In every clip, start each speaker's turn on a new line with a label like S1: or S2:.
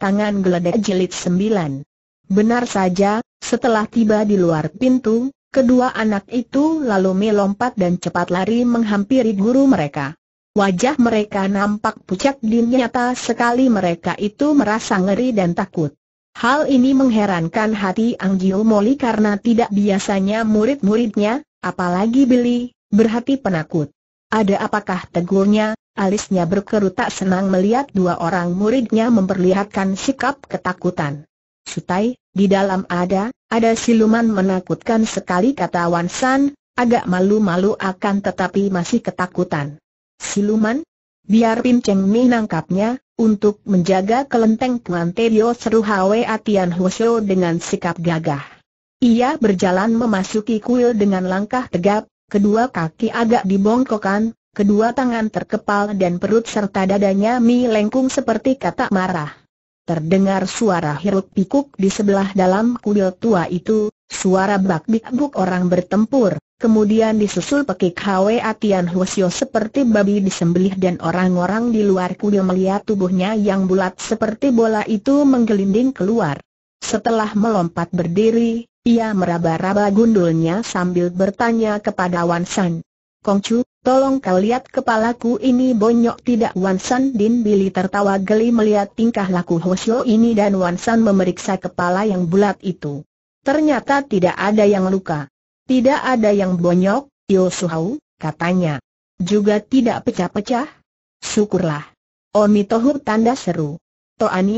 S1: tangan geledek jilid sembilan. Benar saja, setelah tiba di luar pintu, kedua anak itu lalu melompat dan cepat lari menghampiri guru mereka. Wajah mereka nampak pucat dan nyata sekali mereka itu merasa ngeri dan takut. Hal ini mengherankan hati Anggiu Moli karena tidak biasanya murid-muridnya, apalagi Billy, berhati penakut. Ada apakah tegurnya, alisnya berkerut tak senang melihat dua orang muridnya memperlihatkan sikap ketakutan. Sutai, di dalam ada, ada siluman menakutkan sekali kata Wan San, agak malu-malu akan tetapi masih ketakutan. Siluman? Biar Pin Cheng Mi nangkapnya, untuk menjaga kelenteng Tuan Terio seru Hwe Atian Husyo dengan sikap gagah. Ia berjalan memasuki kuil dengan langkah tegap, kedua kaki agak dibongkokan, kedua tangan terkepal dan perut serta dadanya melengkung seperti kata marah. Terdengar suara hiruk pikuk di sebelah dalam kuil tua itu, suara bak bikbuk orang bertempur, kemudian disusul pekik Hwe Atian Hwasyo seperti babi disembelih dan orang-orang di luar kuil melihat tubuhnya yang bulat seperti bola itu menggelinding keluar. Setelah melompat berdiri, ia meraba-raba gundulnya sambil bertanya kepada Wan San. Kongcu, tolong kau lihat kepalaku ini bonyok tidak Wan San Din Bili tertawa geli melihat tingkah laku Hosyo ini dan Wan San memeriksa kepala yang bulat itu. Ternyata tidak ada yang luka. Tidak ada yang bonyok, Yosuhau, katanya. Juga tidak pecah-pecah? Syukurlah. Omi Tohu tanda seru.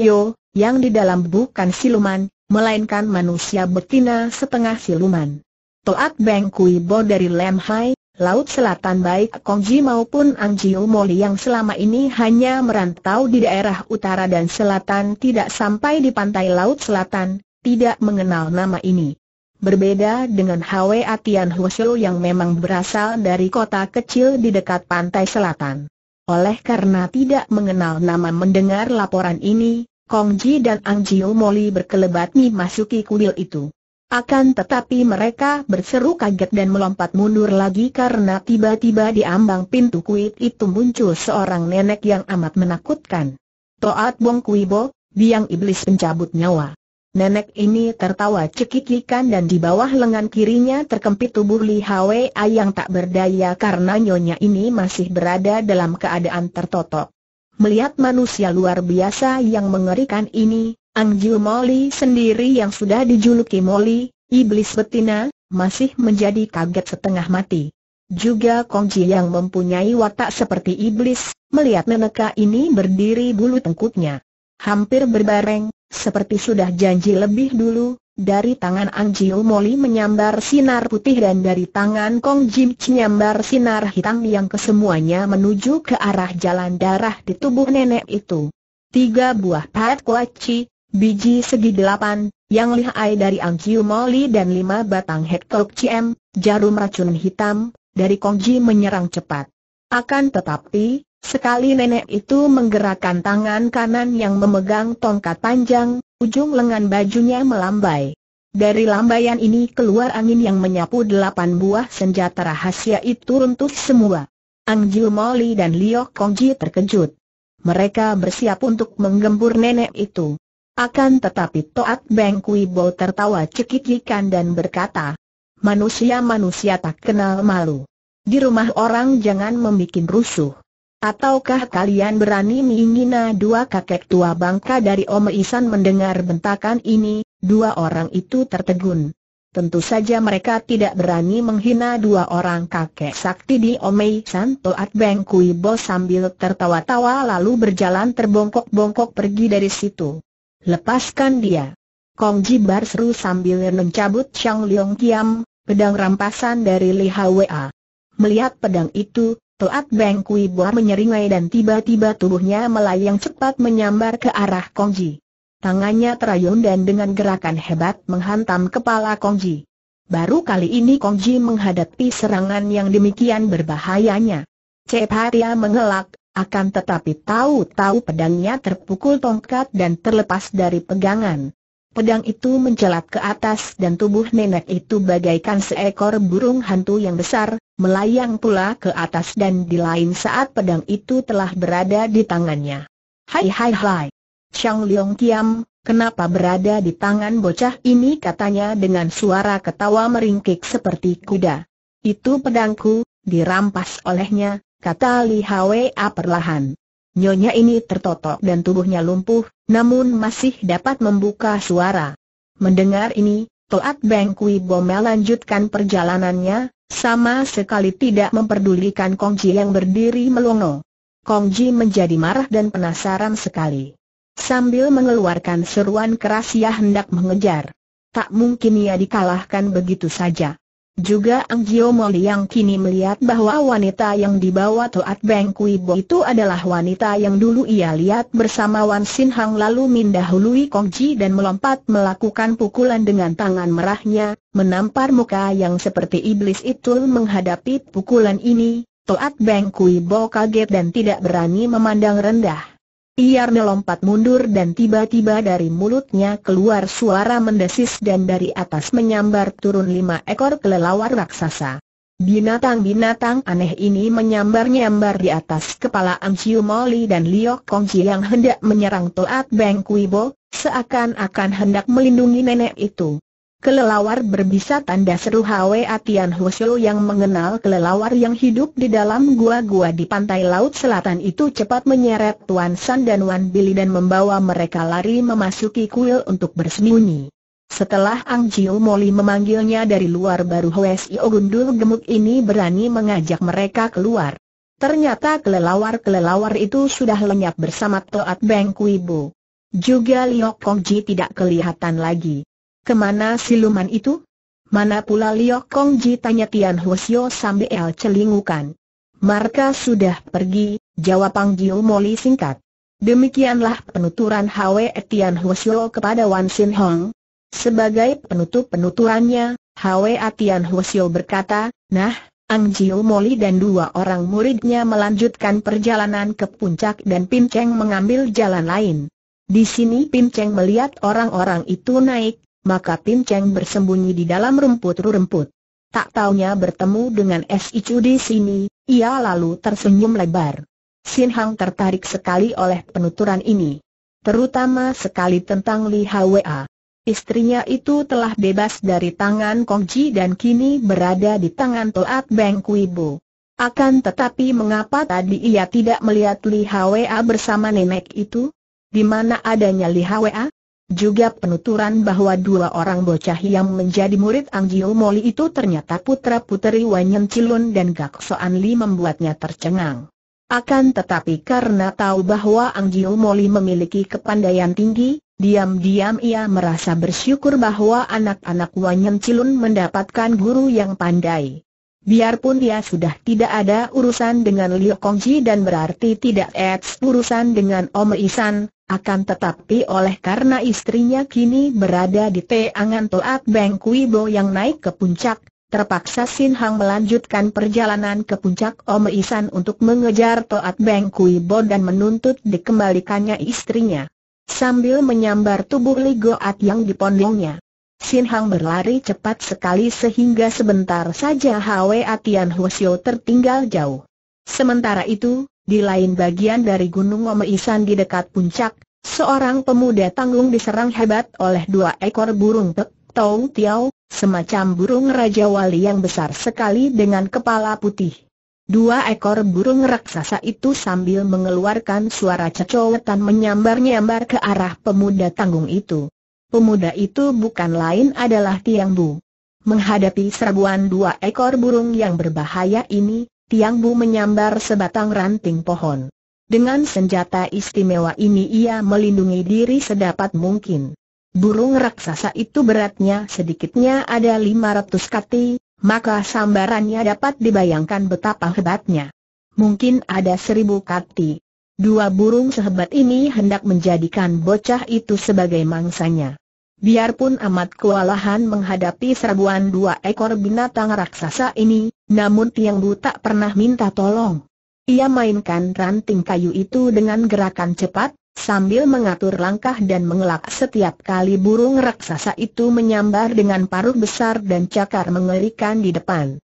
S1: yo, yang di dalam bukan siluman, melainkan manusia betina setengah siluman. Toat Beng Kui Bo dari Lam Hai, Laut Selatan baik Kongji maupun Angjiu Moli yang selama ini hanya merantau di daerah utara dan selatan tidak sampai di pantai Laut Selatan, tidak mengenal nama ini. Berbeda dengan Hwe Atian Hwasyo yang memang berasal dari kota kecil di dekat pantai selatan. Oleh karena tidak mengenal nama mendengar laporan ini, Kong Ji dan Ang Jiu Moli berkelebat memasuki kuil itu. Akan tetapi mereka berseru kaget dan melompat mundur lagi karena tiba-tiba di ambang pintu kuil itu muncul seorang nenek yang amat menakutkan. Toat Bong Kui Bo, biang iblis pencabut nyawa. Nenek ini tertawa cekikikan dan di bawah lengan kirinya terkempit tubuh Li Hwa yang tak berdaya karena nyonya ini masih berada dalam keadaan tertotok. Melihat manusia luar biasa yang mengerikan ini, Angju Moli sendiri yang sudah dijuluki Moli, iblis betina, masih menjadi kaget setengah mati. Juga Kongji yang mempunyai watak seperti iblis, melihat neneka ini berdiri bulu tengkuknya, Hampir berbareng, seperti sudah janji lebih dulu, dari tangan Ang Anjil Moli menyambar sinar putih dan dari tangan Kong Jim menyambar sinar hitam yang kesemuanya menuju ke arah jalan darah di tubuh nenek itu. Tiga buah pahat kuaci, biji segi delapan, yang lihai dari Ang Anjil Moli dan lima batang hektok CM, jarum racun hitam, dari Kong Jim menyerang cepat. Akan tetapi, Sekali nenek itu menggerakkan tangan kanan yang memegang tongkat panjang, Ujung lengan bajunya melambai. Dari lambaian ini keluar angin yang menyapu delapan buah senjata rahasia itu runtuh semua. Ang Jiu Moli dan Liok Kongji terkejut. Mereka bersiap untuk menggembur nenek itu. Akan tetapi Toat Beng Kui Bo tertawa cekikikan dan berkata, Manusia-manusia tak kenal malu. Di rumah orang jangan membuat rusuh. Ataukah kalian berani menghina dua kakek tua bangka dari Om Isan mendengar bentakan ini, dua orang itu tertegun. Tentu saja mereka tidak berani menghina dua orang kakek sakti di Omei San Toat Beng Kui Bo sambil tertawa-tawa lalu berjalan terbongkok-bongkok pergi dari situ. Lepaskan dia. Kong Ji Bar seru sambil mencabut Chang Leong Kiam, pedang rampasan dari Li Hwa. Melihat pedang itu, Toat Beng Kui Boa menyeringai dan tiba-tiba tubuhnya melayang cepat menyambar ke arah Kongji. Tangannya terayun dan dengan gerakan hebat menghantam kepala Kongji. Baru kali ini Kongji menghadapi serangan yang demikian berbahayanya. Ceparia mengelak, akan tetapi tahu-tahu pedangnya terpukul tongkat dan terlepas dari pegangan. Pedang itu menjelat ke atas dan tubuh nenek itu bagaikan seekor burung hantu yang besar, melayang pula ke atas dan di lain saat pedang itu telah berada di tangannya. Hai hai hai. Chang Leong Kiam, kenapa berada di tangan bocah ini katanya dengan suara ketawa meringkik seperti kuda. Itu pedangku, dirampas olehnya, kata Li Hwa perlahan. Nyonya ini tertotok dan tubuhnya lumpuh, namun masih dapat membuka suara. Mendengar ini, Toat Beng Kui Bo melanjutkan perjalanannya, sama sekali tidak memperdulikan Kong Ji yang berdiri melongo. Kong Ji menjadi marah dan penasaran sekali. Sambil mengeluarkan seruan keras ia hendak mengejar. Tak mungkin ia dikalahkan begitu saja. Juga Ang Giomoli yang kini melihat bahwa wanita yang dibawa Toat Beng Kui Bo itu adalah wanita yang dulu ia lihat bersama Wan Sin Hang lalu mendahului Kong Ji dan melompat melakukan pukulan dengan tangan merahnya, menampar muka yang seperti iblis itu menghadapi pukulan ini, Toat Beng Kui Bo kaget dan tidak berani memandang rendah. Iar melompat mundur dan tiba-tiba dari mulutnya keluar suara mendesis dan dari atas menyambar turun lima ekor kelelawar raksasa. Binatang-binatang aneh ini menyambar-nyambar di atas kepala Amciu Moli dan Liok Kongsi yang hendak menyerang Toat Beng Bo seakan-akan hendak melindungi nenek itu. Kelelawar berbisa tanda seru Hwe Atian Husyo yang mengenal kelelawar yang hidup di dalam gua-gua di pantai laut selatan itu cepat menyeret Tuan San dan Wan Billy dan membawa mereka lari memasuki kuil untuk bersembunyi. Setelah Ang Jiu Moli memanggilnya dari luar baru Hwe Sio Gundul gemuk ini berani mengajak mereka keluar. Ternyata kelelawar-kelelawar itu sudah lenyap bersama Toat Beng Kui Bu. Juga Liok Kong Ji tidak kelihatan lagi. Kemana siluman itu? Mana pula Liok Kong Ji tanya Tian Hwasyo sambil celingukan. Marka sudah pergi, jawab Pang Jiu Moli singkat. Demikianlah penuturan Hwe Tian Hwasyo kepada Wan Sin Hong. Sebagai penutup penuturannya, Hwe Tian Hwasyo berkata, Nah, Ang Jiu Moli dan dua orang muridnya melanjutkan perjalanan ke puncak dan Pin Cheng mengambil jalan lain. Di sini Pin Cheng melihat orang-orang itu naik, maka Pin Cheng bersembunyi di dalam rumput-rumput. Tak taunya bertemu dengan Si Chu di sini, ia lalu tersenyum lebar. Sin Hang tertarik sekali oleh penuturan ini. Terutama sekali tentang Li Hwa. Istrinya itu telah bebas dari tangan Kong Ji dan kini berada di tangan Toat Beng Bo. Akan tetapi mengapa tadi ia tidak melihat Li Hwa bersama nenek itu? Di mana adanya Li Hwa? Juga penuturan bahwa dua orang bocah yang menjadi murid Jiu Moli itu ternyata putra-puteri Wanyan Cilun dan Gak Soan Li membuatnya tercengang. Akan tetapi karena tahu bahwa Jiu Moli memiliki kepandaian tinggi, diam-diam ia merasa bersyukur bahwa anak-anak Wanyan Cilun mendapatkan guru yang pandai. Biarpun dia sudah tidak ada urusan dengan Liu Kongji dan berarti tidak ada urusan dengan Om Isan, akan tetapi oleh karena istrinya kini berada di Teangan Toat Beng Kui Bo yang naik ke puncak, terpaksa Sin Hang melanjutkan perjalanan ke puncak Om Isan untuk mengejar Toat Beng Kui Bo dan menuntut dikembalikannya istrinya. Sambil menyambar tubuh Li Goat yang dipondongnya. Sin Hang berlari cepat sekali sehingga sebentar saja Hwa Tian Hwasyo tertinggal jauh. Sementara itu, di lain bagian dari Gunung Omeisan di dekat puncak, seorang pemuda tanggung diserang hebat oleh dua ekor burung pek Tong Tiao, semacam burung Raja Wali yang besar sekali dengan kepala putih. Dua ekor burung raksasa itu sambil mengeluarkan suara cecowetan menyambar-nyambar ke arah pemuda tanggung itu. Pemuda itu bukan lain adalah Tiang Bu. Menghadapi serbuan dua ekor burung yang berbahaya ini, Tiang Bu menyambar sebatang ranting pohon. Dengan senjata istimewa ini ia melindungi diri sedapat mungkin. Burung raksasa itu beratnya sedikitnya ada 500 kati, maka sambarannya dapat dibayangkan betapa hebatnya. Mungkin ada seribu kati. Dua burung sehebat ini hendak menjadikan bocah itu sebagai mangsanya. Biarpun amat kewalahan menghadapi serbuan dua ekor binatang raksasa ini, namun Tiang Bu tak pernah minta tolong. Ia mainkan ranting kayu itu dengan gerakan cepat, sambil mengatur langkah dan mengelak setiap kali burung raksasa itu menyambar dengan paruh besar dan cakar mengerikan di depan.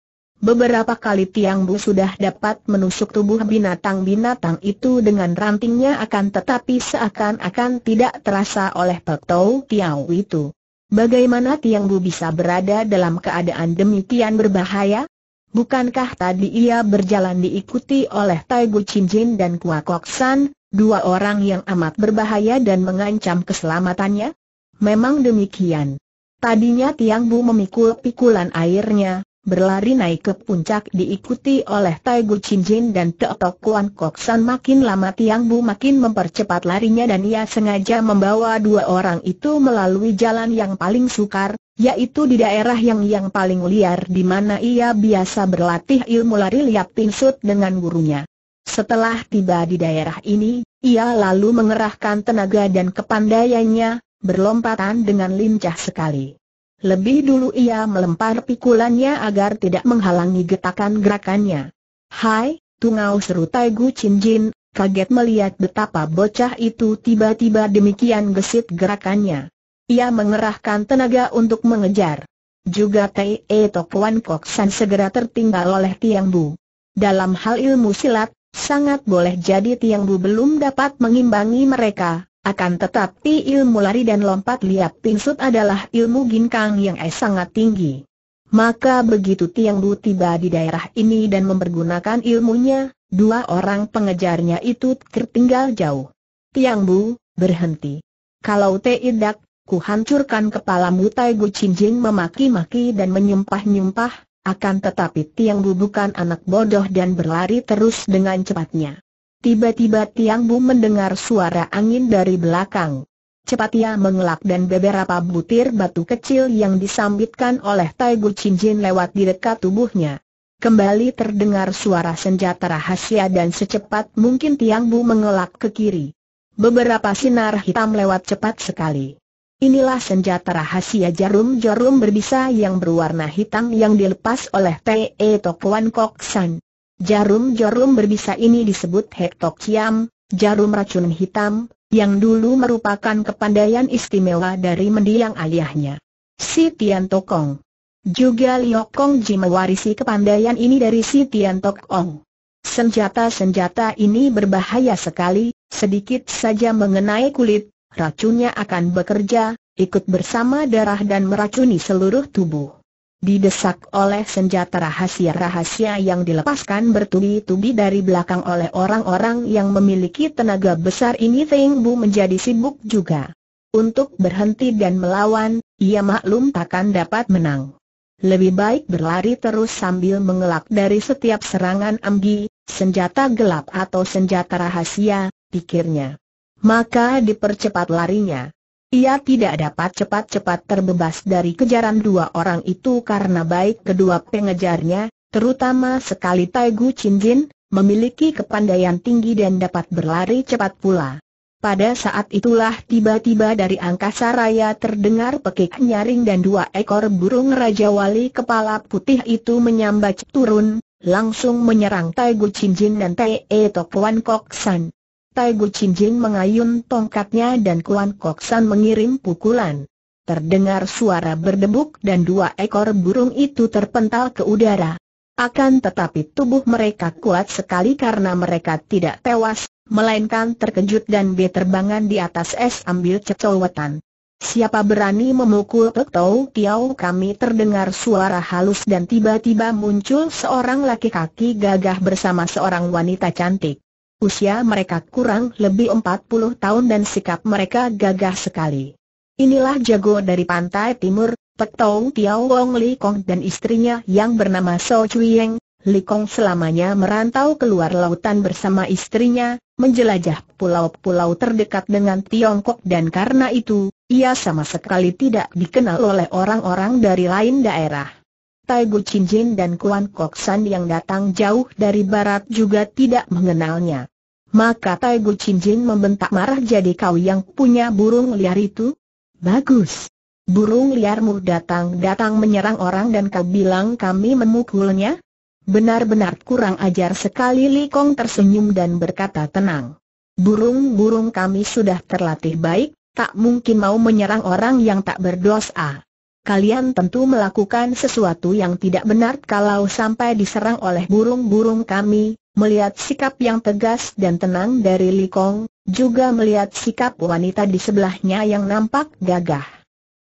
S1: Beberapa kali Tiang Bu sudah dapat menusuk tubuh binatang-binatang itu dengan rantingnya akan tetapi seakan-akan tidak terasa oleh Pek Tau Tiau itu. Bagaimana Tiang Bu bisa berada dalam keadaan demikian berbahaya? Bukankah tadi ia berjalan diikuti oleh Tai Bu Jin dan Kua Kok San, dua orang yang amat berbahaya dan mengancam keselamatannya? Memang demikian. Tadinya Tiang Bu memikul pikulan airnya, berlari naik ke puncak diikuti oleh Tai Gu Chin Jin dan Teotok Kuan San makin lama Tiang Bu makin mempercepat larinya dan ia sengaja membawa dua orang itu melalui jalan yang paling sukar, yaitu di daerah yang yang paling liar di mana ia biasa berlatih ilmu lari liap pinsut dengan gurunya. Setelah tiba di daerah ini, ia lalu mengerahkan tenaga dan kepandaiannya, berlompatan dengan lincah sekali. Lebih dulu ia melempar pikulannya agar tidak menghalangi getakan gerakannya. Hai, tungau seru Tai Gu Chin kaget melihat betapa bocah itu tiba-tiba demikian gesit gerakannya. Ia mengerahkan tenaga untuk mengejar. Juga Tei E Tok Wan Kok San segera tertinggal oleh Tiang Bu. Dalam hal ilmu silat, sangat boleh jadi Tiang Bu belum dapat mengimbangi mereka, akan tetapi ilmu lari dan lompat liap pingsut adalah ilmu ginkang yang eh sangat tinggi. Maka begitu Tiang Bu tiba di daerah ini dan mempergunakan ilmunya, dua orang pengejarnya itu tertinggal jauh. Tiang Bu, berhenti. Kalau tidak, ku hancurkan kepala Tai Gu Cinjing memaki-maki dan menyumpah-nyumpah, akan tetapi Tiang Bu bukan anak bodoh dan berlari terus dengan cepatnya. Tiba-tiba Tiang Bu mendengar suara angin dari belakang. Cepat ia mengelak dan beberapa butir batu kecil yang disambitkan oleh Tai Bu Cincin lewat di dekat tubuhnya. Kembali terdengar suara senjata rahasia dan secepat mungkin Tiang Bu mengelak ke kiri. Beberapa sinar hitam lewat cepat sekali. Inilah senjata rahasia jarum-jarum berbisa yang berwarna hitam yang dilepas oleh T.E. Tokuan Kok San. Jarum-jarum berbisa ini disebut hektok ciam, jarum racun hitam, yang dulu merupakan kepandaian istimewa dari mendiang ayahnya. Si Tian Tokong. Juga Liok Kong Ji mewarisi kepandaian ini dari si Tian Tokong. Senjata-senjata ini berbahaya sekali, sedikit saja mengenai kulit, racunnya akan bekerja, ikut bersama darah dan meracuni seluruh tubuh didesak oleh senjata rahasia-rahasia yang dilepaskan bertubi-tubi dari belakang oleh orang-orang yang memiliki tenaga besar ini Teng Bu menjadi sibuk juga. Untuk berhenti dan melawan, ia maklum takkan dapat menang. Lebih baik berlari terus sambil mengelak dari setiap serangan amgi, senjata gelap atau senjata rahasia, pikirnya. Maka dipercepat larinya. Ia tidak dapat cepat-cepat terbebas dari kejaran dua orang itu karena baik kedua pengejarnya, terutama sekali Tai Gu memiliki kepandaian tinggi dan dapat berlari cepat pula. Pada saat itulah tiba-tiba dari angkasa raya terdengar pekik nyaring dan dua ekor burung Raja Wali kepala putih itu menyambat turun, langsung menyerang Tai Gu dan Te E Tok Wan Kok San. Tai Gu Chin mengayun tongkatnya dan Kuan Kok San mengirim pukulan. Terdengar suara berdebuk dan dua ekor burung itu terpental ke udara. Akan tetapi tubuh mereka kuat sekali karena mereka tidak tewas, melainkan terkejut dan beterbangan di atas es ambil cecowetan. Siapa berani memukul Pek Tau kami terdengar suara halus dan tiba-tiba muncul seorang laki laki gagah bersama seorang wanita cantik. Usia mereka kurang lebih 40 tahun dan sikap mereka gagah sekali. Inilah jago dari pantai timur, Petou Tiao Wong Li Kong dan istrinya yang bernama So Chui Yeng. Li Kong selamanya merantau keluar lautan bersama istrinya, menjelajah pulau-pulau terdekat dengan Tiongkok dan karena itu, ia sama sekali tidak dikenal oleh orang-orang dari lain daerah. Tai Gu Chin Jin dan Kuan Kok San yang datang jauh dari barat juga tidak mengenalnya. Maka Tai Gu Jin membentak marah jadi kau yang punya burung liar itu? Bagus. Burung liarmu datang-datang menyerang orang dan kau bilang kami memukulnya? Benar-benar kurang ajar sekali Li Kong tersenyum dan berkata tenang. Burung-burung kami sudah terlatih baik, tak mungkin mau menyerang orang yang tak berdosa. Kalian tentu melakukan sesuatu yang tidak benar kalau sampai diserang oleh burung-burung kami, Melihat sikap yang tegas dan tenang dari Li Kong, juga melihat sikap wanita di sebelahnya yang nampak gagah.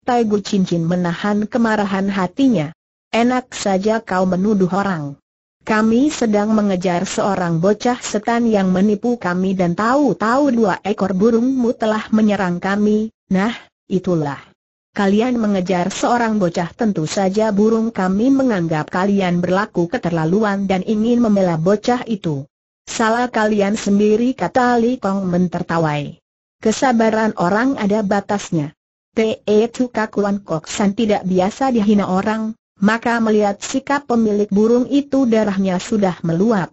S1: Tai Gu Cincin menahan kemarahan hatinya. Enak saja kau menuduh orang. Kami sedang mengejar seorang bocah setan yang menipu kami dan tahu-tahu dua ekor burungmu telah menyerang kami, nah, itulah kalian mengejar seorang bocah tentu saja burung kami menganggap kalian berlaku keterlaluan dan ingin membela bocah itu. Salah kalian sendiri kata Li Kong mentertawai. Kesabaran orang ada batasnya. Te Kok San tidak biasa dihina orang, maka melihat sikap pemilik burung itu darahnya sudah meluap.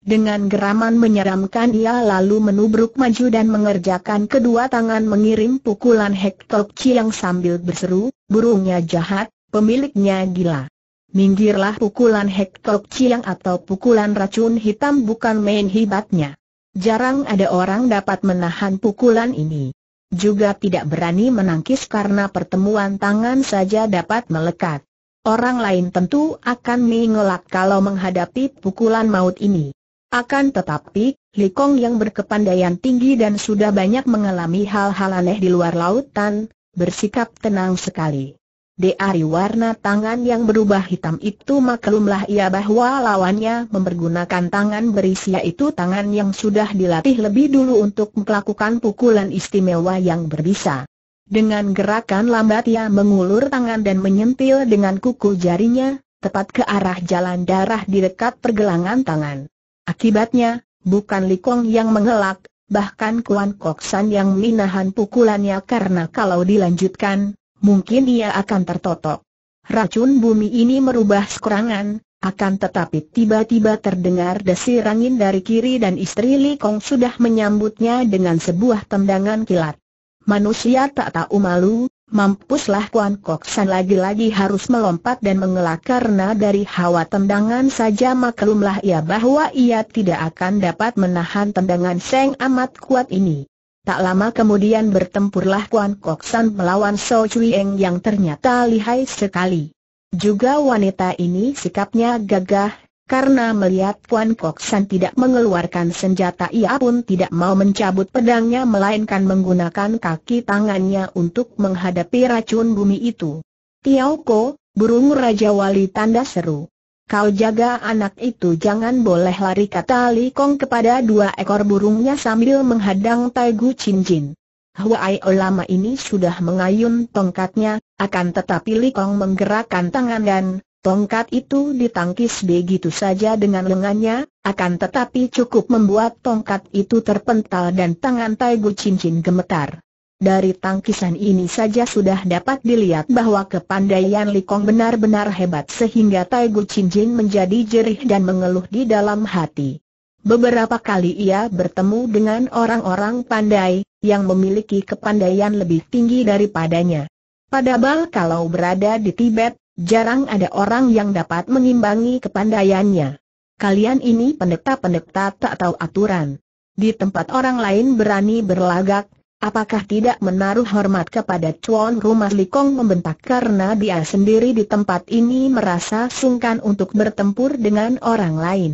S1: Dengan geraman menyeramkan ia lalu menubruk maju dan mengerjakan kedua tangan mengirim pukulan Hektok Chiang sambil berseru, burungnya jahat, pemiliknya gila. Minggirlah pukulan Hektok Chiang atau pukulan racun hitam bukan main hebatnya. Jarang ada orang dapat menahan pukulan ini. Juga tidak berani menangkis karena pertemuan tangan saja dapat melekat. Orang lain tentu akan mengelak kalau menghadapi pukulan maut ini. Akan tetapi, Li Kong yang berkepandaian tinggi dan sudah banyak mengalami hal-hal aneh di luar lautan, bersikap tenang sekali. Dari warna tangan yang berubah hitam itu maklumlah ia bahwa lawannya mempergunakan tangan berisi yaitu tangan yang sudah dilatih lebih dulu untuk melakukan pukulan istimewa yang berbisa. Dengan gerakan lambat ia mengulur tangan dan menyentil dengan kuku jarinya, tepat ke arah jalan darah di dekat pergelangan tangan. Akibatnya, bukan Likong yang mengelak, bahkan Kuan Koksan yang minahan pukulannya karena kalau dilanjutkan, mungkin ia akan tertotok. Racun bumi ini merubah sekerangan, akan tetapi tiba-tiba terdengar desir angin dari kiri dan istri Likong sudah menyambutnya dengan sebuah tendangan kilat. Manusia tak tahu malu, Mampuslah Kuan Kok San lagi-lagi harus melompat dan mengelak karena dari hawa tendangan saja maklumlah ia bahwa ia tidak akan dapat menahan tendangan Seng amat kuat ini. Tak lama kemudian bertempurlah Kuan Kok San melawan So Chuieng yang ternyata lihai sekali. Juga wanita ini sikapnya gagah, karena melihat Kuan Kok San tidak mengeluarkan senjata ia pun tidak mau mencabut pedangnya melainkan menggunakan kaki tangannya untuk menghadapi racun bumi itu. Tiao Ko, burung Raja Wali tanda seru. Kau jaga anak itu jangan boleh lari kata Li Kong kepada dua ekor burungnya sambil menghadang Tai Gu Chin Jin. Huai Olama ini sudah mengayun tongkatnya, akan tetapi Li Kong menggerakkan tangan dan Tongkat itu ditangkis begitu saja dengan lengannya, akan tetapi cukup membuat tongkat itu terpental dan tangan Tai Gu Cincin gemetar. Dari tangkisan ini saja sudah dapat dilihat bahwa kepandaian Likong benar-benar hebat sehingga Tai Gu Cincin menjadi jerih dan mengeluh di dalam hati. Beberapa kali ia bertemu dengan orang-orang pandai, yang memiliki kepandaian lebih tinggi daripadanya. Padahal kalau berada di Tibet, Jarang ada orang yang dapat mengimbangi kepandaiannya. Kalian ini pendeta-pendeta tak tahu aturan. Di tempat orang lain berani berlagak, apakah tidak menaruh hormat kepada Chuan Rumah Likong membentak karena dia sendiri di tempat ini merasa sungkan untuk bertempur dengan orang lain.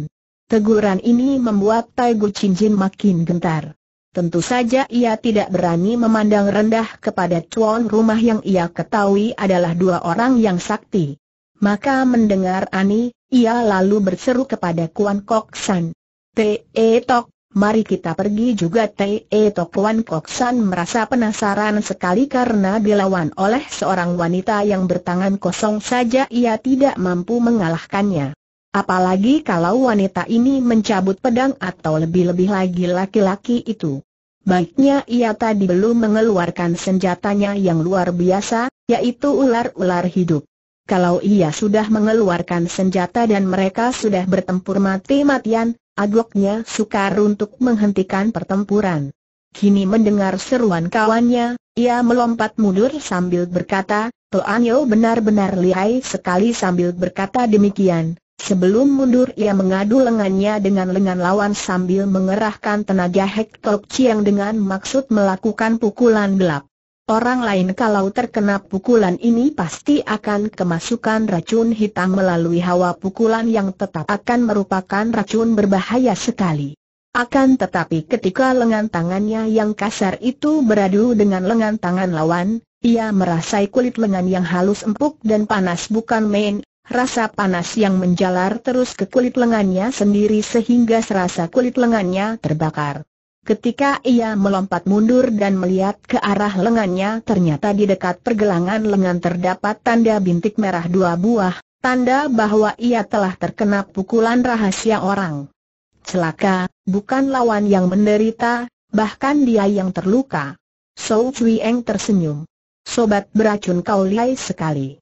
S1: Teguran ini membuat Tai Gu Chin Jin makin gentar. Tentu saja ia tidak berani memandang rendah kepada tuan rumah yang ia ketahui adalah dua orang yang sakti. Maka mendengar Ani, ia lalu berseru kepada Kuan Kok San. Te Tok, mari kita pergi juga Te Tok Kuan Kok San merasa penasaran sekali karena dilawan oleh seorang wanita yang bertangan kosong saja ia tidak mampu mengalahkannya. Apalagi kalau wanita ini mencabut pedang atau lebih-lebih lagi laki-laki itu. Baiknya ia tadi belum mengeluarkan senjatanya yang luar biasa, yaitu ular-ular hidup. Kalau ia sudah mengeluarkan senjata dan mereka sudah bertempur mati-matian, agoknya sukar untuk menghentikan pertempuran. Kini mendengar seruan kawannya, ia melompat mundur sambil berkata, Toanyo benar-benar lihai sekali sambil berkata demikian. Sebelum mundur ia mengadu lengannya dengan lengan lawan sambil mengerahkan tenaga Hektok Chiang dengan maksud melakukan pukulan gelap. Orang lain kalau terkena pukulan ini pasti akan kemasukan racun hitam melalui hawa pukulan yang tetap akan merupakan racun berbahaya sekali. Akan tetapi ketika lengan tangannya yang kasar itu beradu dengan lengan tangan lawan, ia merasai kulit lengan yang halus empuk dan panas bukan main, Rasa panas yang menjalar terus ke kulit lengannya sendiri sehingga serasa kulit lengannya terbakar. Ketika ia melompat mundur dan melihat ke arah lengannya ternyata di dekat pergelangan lengan terdapat tanda bintik merah dua buah, tanda bahwa ia telah terkena pukulan rahasia orang. Celaka, bukan lawan yang menderita, bahkan dia yang terluka. So Cui Eng tersenyum. Sobat beracun kau liai sekali.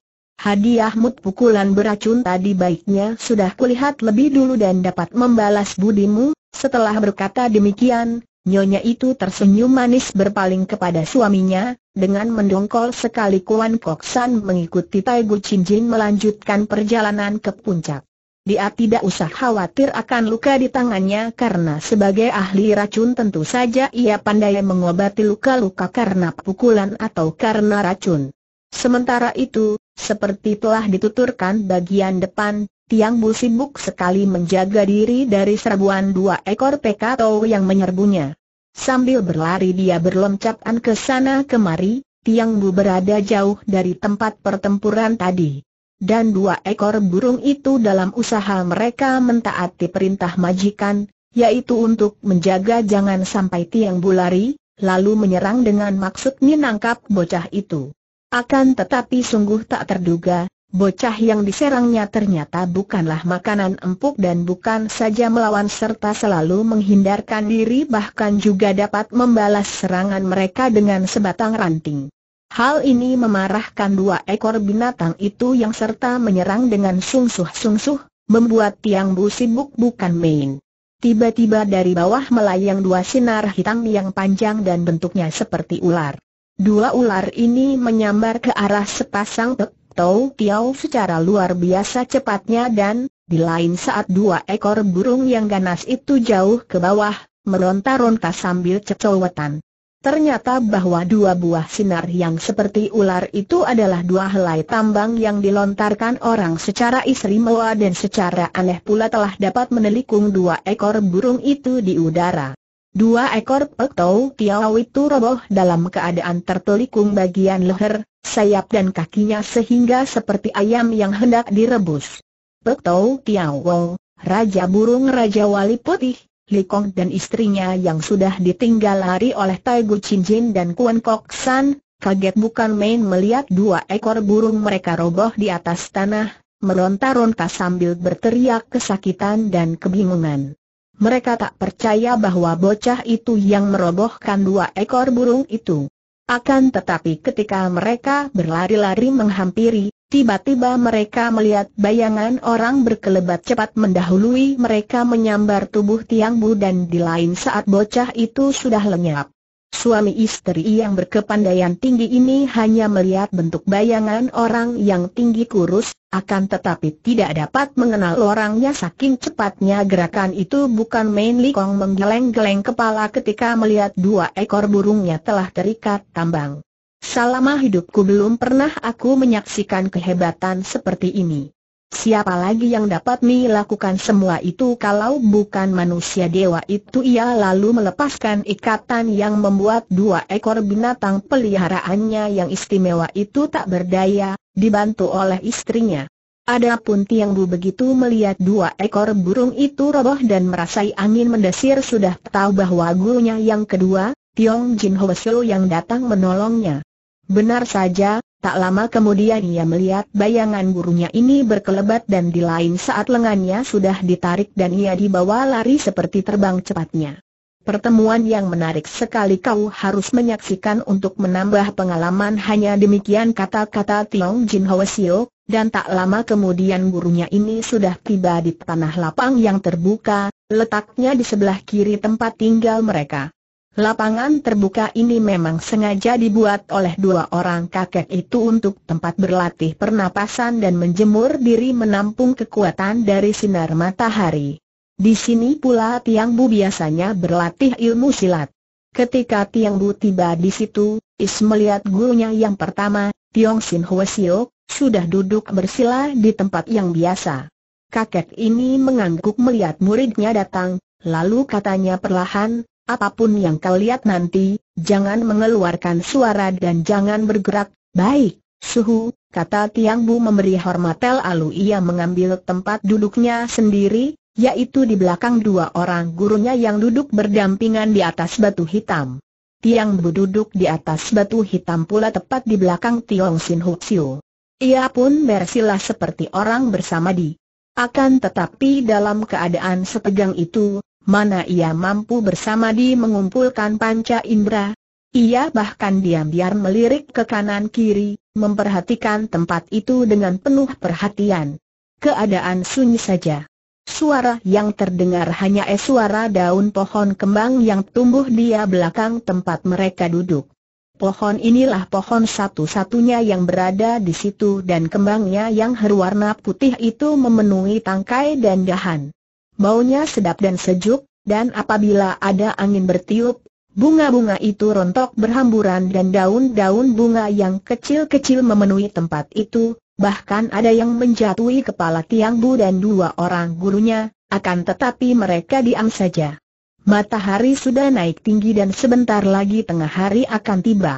S1: Hadiahmu pukulan beracun tadi baiknya sudah kulihat lebih dulu dan dapat membalas budimu, setelah berkata demikian, nyonya itu tersenyum manis berpaling kepada suaminya, dengan mendongkol sekali Kuan Kok San mengikuti Tai Gu Chin Jin melanjutkan perjalanan ke puncak. Dia tidak usah khawatir akan luka di tangannya karena sebagai ahli racun tentu saja ia pandai mengobati luka-luka karena pukulan atau karena racun. Sementara itu, seperti telah dituturkan bagian depan, Tiang Bu sibuk sekali menjaga diri dari serbuan dua ekor pekato yang menyerbunya. Sambil berlari dia berlompatan ke sana kemari, Tiang Bu berada jauh dari tempat pertempuran tadi. Dan dua ekor burung itu dalam usaha mereka mentaati perintah majikan, yaitu untuk menjaga jangan sampai Tiang Bu lari, lalu menyerang dengan maksud menangkap bocah itu. Akan tetapi sungguh tak terduga, bocah yang diserangnya ternyata bukanlah makanan empuk dan bukan saja melawan serta selalu menghindarkan diri bahkan juga dapat membalas serangan mereka dengan sebatang ranting. Hal ini memarahkan dua ekor binatang itu yang serta menyerang dengan sungsuh-sungsuh, membuat Tiang Bu sibuk bukan main. Tiba-tiba dari bawah melayang dua sinar hitam yang panjang dan bentuknya seperti ular. Dua ular ini menyambar ke arah sepasang Pek Tau tiau secara luar biasa cepatnya dan, di lain saat dua ekor burung yang ganas itu jauh ke bawah, meronta-ronta sambil cecowetan. Ternyata bahwa dua buah sinar yang seperti ular itu adalah dua helai tambang yang dilontarkan orang secara mewah dan secara aneh pula telah dapat menelikung dua ekor burung itu di udara. Dua ekor pektau Tiau itu roboh dalam keadaan tertelikung bagian leher, sayap dan kakinya sehingga seperti ayam yang hendak direbus. Pektau Tiau, Raja Burung Raja Wali Putih, Likong dan istrinya yang sudah ditinggal lari oleh Tai Gu Chin Jin dan Kuan Kok San, kaget bukan main melihat dua ekor burung mereka roboh di atas tanah, meronta-ronta sambil berteriak kesakitan dan kebingungan mereka tak percaya bahwa bocah itu yang merobohkan dua ekor burung itu. Akan tetapi ketika mereka berlari-lari menghampiri, tiba-tiba mereka melihat bayangan orang berkelebat cepat mendahului mereka menyambar tubuh Tiang Bu dan di lain saat bocah itu sudah lenyap. Suami istri yang berkepandaian tinggi ini hanya melihat bentuk bayangan orang yang tinggi kurus, akan tetapi tidak dapat mengenal orangnya saking cepatnya gerakan itu bukan main Likong menggeleng-geleng kepala ketika melihat dua ekor burungnya telah terikat tambang. Selama hidupku belum pernah aku menyaksikan kehebatan seperti ini. Siapa lagi yang dapat melakukan semua itu kalau bukan manusia dewa itu ia lalu melepaskan ikatan yang membuat dua ekor binatang peliharaannya yang istimewa itu tak berdaya, dibantu oleh istrinya. Adapun Tiang Bu begitu melihat dua ekor burung itu roboh dan merasai angin mendesir sudah tahu bahwa gurunya yang kedua, Tiong Jin Ho yang datang menolongnya. Benar saja, Tak lama kemudian ia melihat bayangan gurunya ini berkelebat dan di lain saat lengannya sudah ditarik dan ia dibawa lari seperti terbang cepatnya. Pertemuan yang menarik sekali kau harus menyaksikan untuk menambah pengalaman hanya demikian kata-kata Tiong Jin Hwasio, dan tak lama kemudian gurunya ini sudah tiba di tanah lapang yang terbuka, letaknya di sebelah kiri tempat tinggal mereka. Lapangan terbuka ini memang sengaja dibuat oleh dua orang kakek itu untuk tempat berlatih pernapasan dan menjemur diri menampung kekuatan dari sinar matahari. Di sini pula Tiang Bu biasanya berlatih ilmu silat. Ketika Tiang Bu tiba di situ, Is melihat gurunya yang pertama, Tiong Sin Hwasio, sudah duduk bersila di tempat yang biasa. Kakek ini mengangguk melihat muridnya datang, lalu katanya perlahan, Apapun yang kau lihat nanti, jangan mengeluarkan suara dan jangan bergerak, baik, suhu, kata Tiang Bu memberi hormat Tel Alu ia mengambil tempat duduknya sendiri, yaitu di belakang dua orang gurunya yang duduk berdampingan di atas batu hitam. Tiang Bu duduk di atas batu hitam pula tepat di belakang Tiong Sin Huk Siu. Ia pun bersilah seperti orang bersama di. Akan tetapi dalam keadaan setegang itu, mana ia mampu bersama di mengumpulkan panca indera. Ia bahkan diam-diam melirik ke kanan-kiri, memperhatikan tempat itu dengan penuh perhatian. Keadaan sunyi saja. Suara yang terdengar hanya es suara daun pohon kembang yang tumbuh di belakang tempat mereka duduk. Pohon inilah pohon satu-satunya yang berada di situ dan kembangnya yang berwarna putih itu memenuhi tangkai dan dahan. Baunya sedap dan sejuk, dan apabila ada angin bertiup, bunga-bunga itu rontok berhamburan dan daun-daun bunga yang kecil-kecil memenuhi tempat itu, bahkan ada yang menjatuhi kepala Tiang Bu dan dua orang gurunya, akan tetapi mereka diam saja. Matahari sudah naik tinggi dan sebentar lagi tengah hari akan tiba.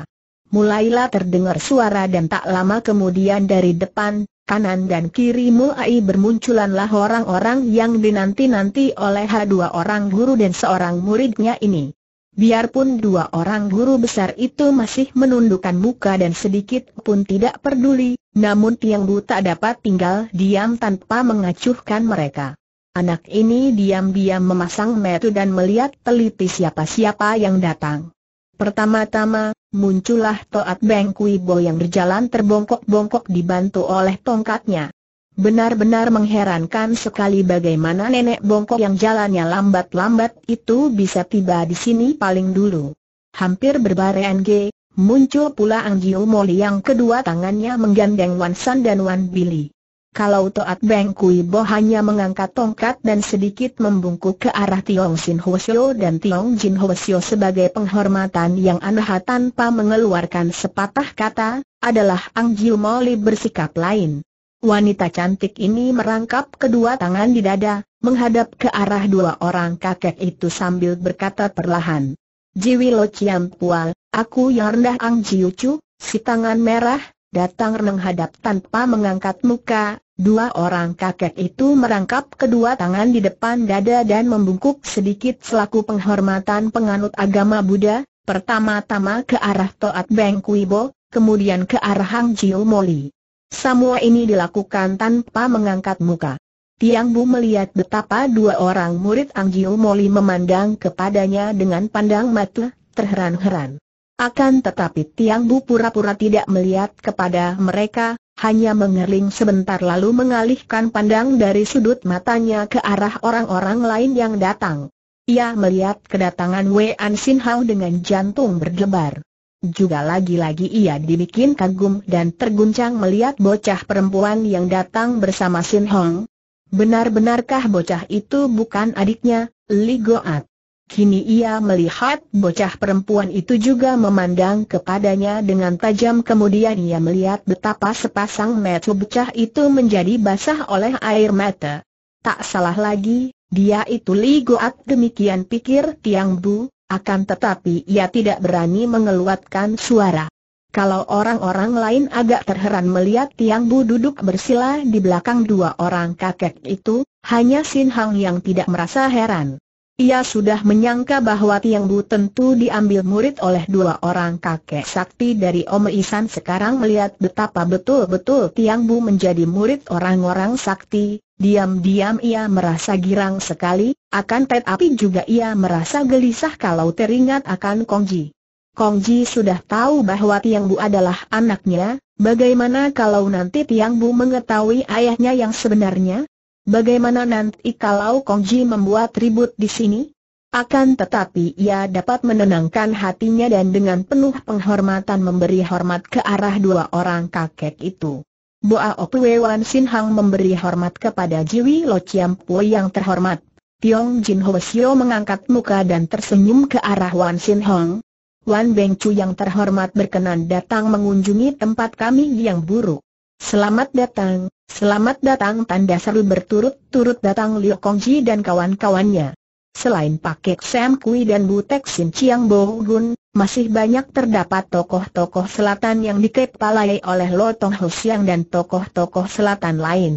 S1: Mulailah terdengar suara dan tak lama kemudian dari depan, kanan dan kiri mulai bermunculanlah orang-orang yang dinanti-nanti oleh dua orang guru dan seorang muridnya ini. Biarpun dua orang guru besar itu masih menundukkan muka dan sedikit pun tidak peduli, namun Tiang Bu tak dapat tinggal diam tanpa mengacuhkan mereka. Anak ini diam-diam memasang metu dan melihat teliti siapa-siapa yang datang. Pertama-tama, muncullah Toat Beng Kui Bo yang berjalan terbongkok-bongkok dibantu oleh tongkatnya. Benar-benar mengherankan sekali bagaimana nenek bongkok yang jalannya lambat-lambat itu bisa tiba di sini paling dulu. Hampir berbarengan G, muncul pula Ang Moli yang kedua tangannya menggandeng Wan San dan Wan Billy. Kalau Toat Beng Kui Bo hanya mengangkat tongkat dan sedikit membungkuk ke arah Tiong Sin Ho Sio dan Tiong Jin Ho Sio sebagai penghormatan yang aneh tanpa mengeluarkan sepatah kata, adalah Ang Jiu Moli bersikap lain. Wanita cantik ini merangkap kedua tangan di dada, menghadap ke arah dua orang kakek itu sambil berkata perlahan. Jiwi Lo Chiam Pual, aku yang rendah Ang Jiu Chu, si tangan merah, datang menghadap tanpa mengangkat muka, Dua orang kakek itu merangkap kedua tangan di depan dada dan membungkuk sedikit selaku penghormatan penganut agama Buddha, pertama-tama ke arah Toat Beng Kuibo, kemudian ke arah Hang Jiu Moli. Semua ini dilakukan tanpa mengangkat muka. Tiang Bu melihat betapa dua orang murid Hang Jiu Moli memandang kepadanya dengan pandang mata terheran-heran. Akan tetapi Tiang Bu pura-pura tidak melihat kepada mereka, hanya mengerling sebentar lalu mengalihkan pandang dari sudut matanya ke arah orang-orang lain yang datang. Ia melihat kedatangan Wei An Sin Hao dengan jantung berdebar. Juga lagi-lagi ia dibikin kagum dan terguncang melihat bocah perempuan yang datang bersama Sin Hong. Benar-benarkah bocah itu bukan adiknya, Li Goat? Kini ia melihat bocah perempuan itu juga memandang kepadanya dengan tajam kemudian ia melihat betapa sepasang mata bocah itu menjadi basah oleh air mata. Tak salah lagi, dia itu Li Goat demikian pikir Tiang Bu, akan tetapi ia tidak berani mengeluarkan suara. Kalau orang-orang lain agak terheran melihat Tiang Bu duduk bersila di belakang dua orang kakek itu, hanya Sin Hang yang tidak merasa heran. Ia sudah menyangka bahwa Tiang Bu tentu diambil murid oleh dua orang kakek sakti dari Om Isan sekarang melihat betapa betul-betul Tiang Bu menjadi murid orang-orang sakti, diam-diam ia merasa girang sekali, akan tetapi juga ia merasa gelisah kalau teringat akan Kongji. Kongji sudah tahu bahwa Tiang Bu adalah anaknya, bagaimana kalau nanti Tiang Bu mengetahui ayahnya yang sebenarnya? Bagaimana nanti kalau Kong Ji membuat ribut di sini? Akan tetapi ia dapat menenangkan hatinya dan dengan penuh penghormatan memberi hormat ke arah dua orang kakek itu. Boa Opwe Wan Sin Hang memberi hormat kepada Jiwi Lo Chiam Pue yang terhormat. Tiong Jin Ho Sio mengangkat muka dan tersenyum ke arah Wan Sin Hang. Wan Beng Chu yang terhormat berkenan datang mengunjungi tempat kami yang buruk. Selamat datang, selamat datang tanda seru berturut-turut datang Liu Kongji dan kawan-kawannya. Selain Pakek Sam Kui dan Butek Sin Chiang Bo Gun, masih banyak terdapat tokoh-tokoh selatan yang dikepalai oleh Lotong Ho Siang dan tokoh-tokoh selatan lain.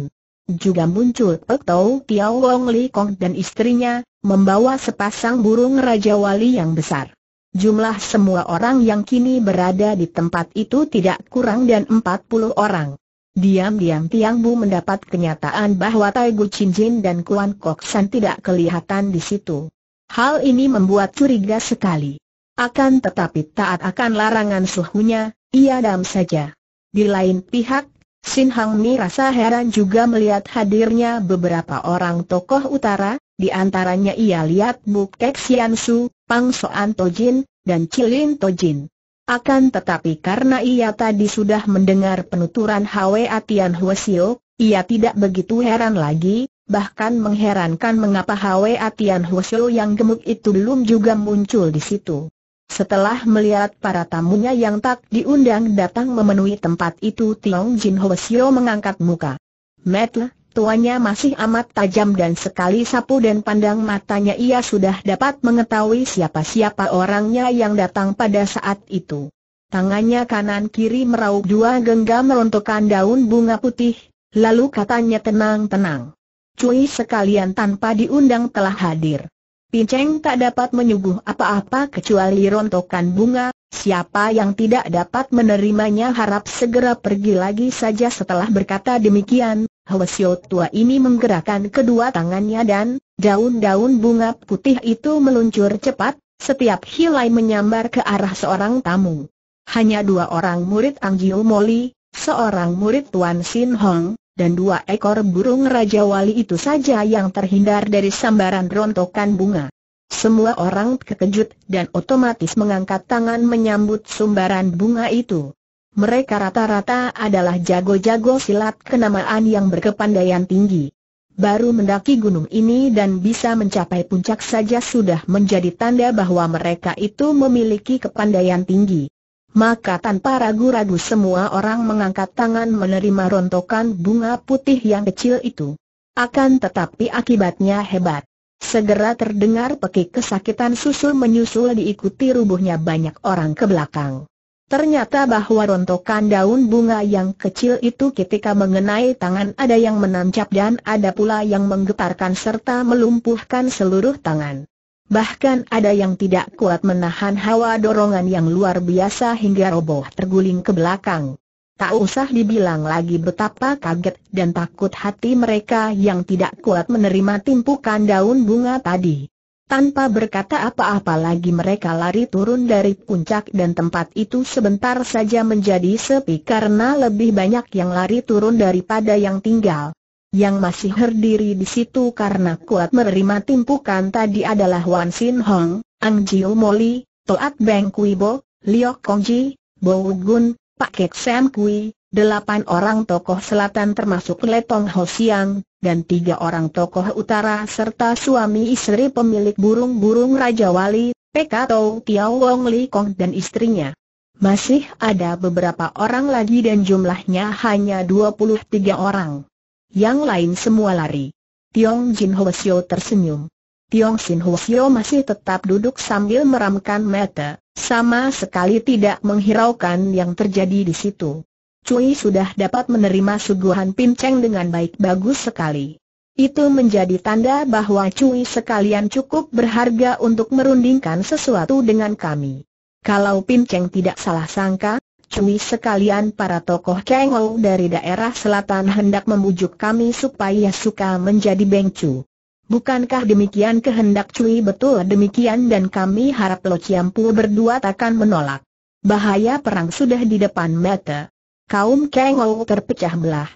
S1: Juga muncul Pek Tau Tiao Wong Li Kong dan istrinya, membawa sepasang burung Raja Wali yang besar. Jumlah semua orang yang kini berada di tempat itu tidak kurang dan 40 orang. Diam-diam Tiang Bu mendapat kenyataan bahwa Tai Gu Chin Jin dan Kuan Kok San tidak kelihatan di situ. Hal ini membuat curiga sekali. Akan tetapi taat akan larangan suhunya, ia dam saja. Di lain pihak, Sin Hang Mi rasa heran juga melihat hadirnya beberapa orang tokoh utara, di antaranya ia lihat Bu Kek Sian Su, Pang Soan Jin dan Chilin To Jin. Akan tetapi karena ia tadi sudah mendengar penuturan Hwe Atian Huesio, ia tidak begitu heran lagi, bahkan mengherankan mengapa Hwe Atian Huesio yang gemuk itu belum juga muncul di situ. Setelah melihat para tamunya yang tak diundang datang memenuhi tempat itu Tiong Jin Huesio mengangkat muka. Metle, Tuanya masih amat tajam dan sekali sapu dan pandang matanya ia sudah dapat mengetahui siapa-siapa orangnya yang datang pada saat itu. Tangannya kanan kiri meraup dua genggam merontokkan daun bunga putih, lalu katanya tenang-tenang. Cui sekalian tanpa diundang telah hadir. Pinceng tak dapat menyuguh apa-apa kecuali rontokan bunga, siapa yang tidak dapat menerimanya harap segera pergi lagi saja setelah berkata demikian, Helesio tua ini menggerakkan kedua tangannya dan daun-daun bunga putih itu meluncur cepat, setiap hilai menyambar ke arah seorang tamu. Hanya dua orang murid Angjiu Moli, seorang murid Tuan Sin Hong, dan dua ekor burung Raja Wali itu saja yang terhindar dari sambaran rontokan bunga. Semua orang terkejut dan otomatis mengangkat tangan menyambut sumbaran bunga itu. Mereka rata-rata adalah jago-jago silat kenamaan yang berkepandaian tinggi. Baru mendaki gunung ini dan bisa mencapai puncak saja sudah menjadi tanda bahwa mereka itu memiliki kepandaian tinggi. Maka tanpa ragu-ragu semua orang mengangkat tangan menerima rontokan bunga putih yang kecil itu. Akan tetapi akibatnya hebat. Segera terdengar pekik kesakitan susul menyusul diikuti rubuhnya banyak orang ke belakang. Ternyata bahwa rontokan daun bunga yang kecil itu ketika mengenai tangan ada yang menancap dan ada pula yang menggetarkan serta melumpuhkan seluruh tangan. Bahkan ada yang tidak kuat menahan hawa dorongan yang luar biasa hingga roboh terguling ke belakang. Tak usah dibilang lagi betapa kaget dan takut hati mereka yang tidak kuat menerima timpukan daun bunga tadi. Tanpa berkata apa-apa lagi mereka lari turun dari puncak dan tempat itu sebentar saja menjadi sepi karena lebih banyak yang lari turun daripada yang tinggal. Yang masih berdiri di situ karena kuat menerima timpukan tadi adalah Wan Sin Hong, Ang Jiu Moli, Toat Beng Bo, Liok Kongji, Bo Gun, Pak Kek Sam Kui, delapan orang tokoh selatan termasuk Letong Ho Siang, dan tiga orang tokoh utara serta suami istri pemilik burung-burung Raja Wali, Pek Tau Tiao Wong Li Kong dan istrinya. Masih ada beberapa orang lagi dan jumlahnya hanya 23 orang. Yang lain semua lari. Tiong Jin Hwasyo tersenyum. Tiong Jin Hwasyo masih tetap duduk sambil meramkan mata, sama sekali tidak menghiraukan yang terjadi di situ. Cui sudah dapat menerima suguhan pinceng dengan baik bagus sekali. Itu menjadi tanda bahwa Cui sekalian cukup berharga untuk merundingkan sesuatu dengan kami. Kalau pinceng tidak salah sangka, Cui sekalian para tokoh Kengou dari daerah selatan hendak membujuk kami supaya suka menjadi bengcu. Bukankah demikian kehendak Cui betul demikian dan kami harap Lo Ciampu berdua takkan menolak. Bahaya perang sudah di depan mata kaum Kang Ou terpecah belah.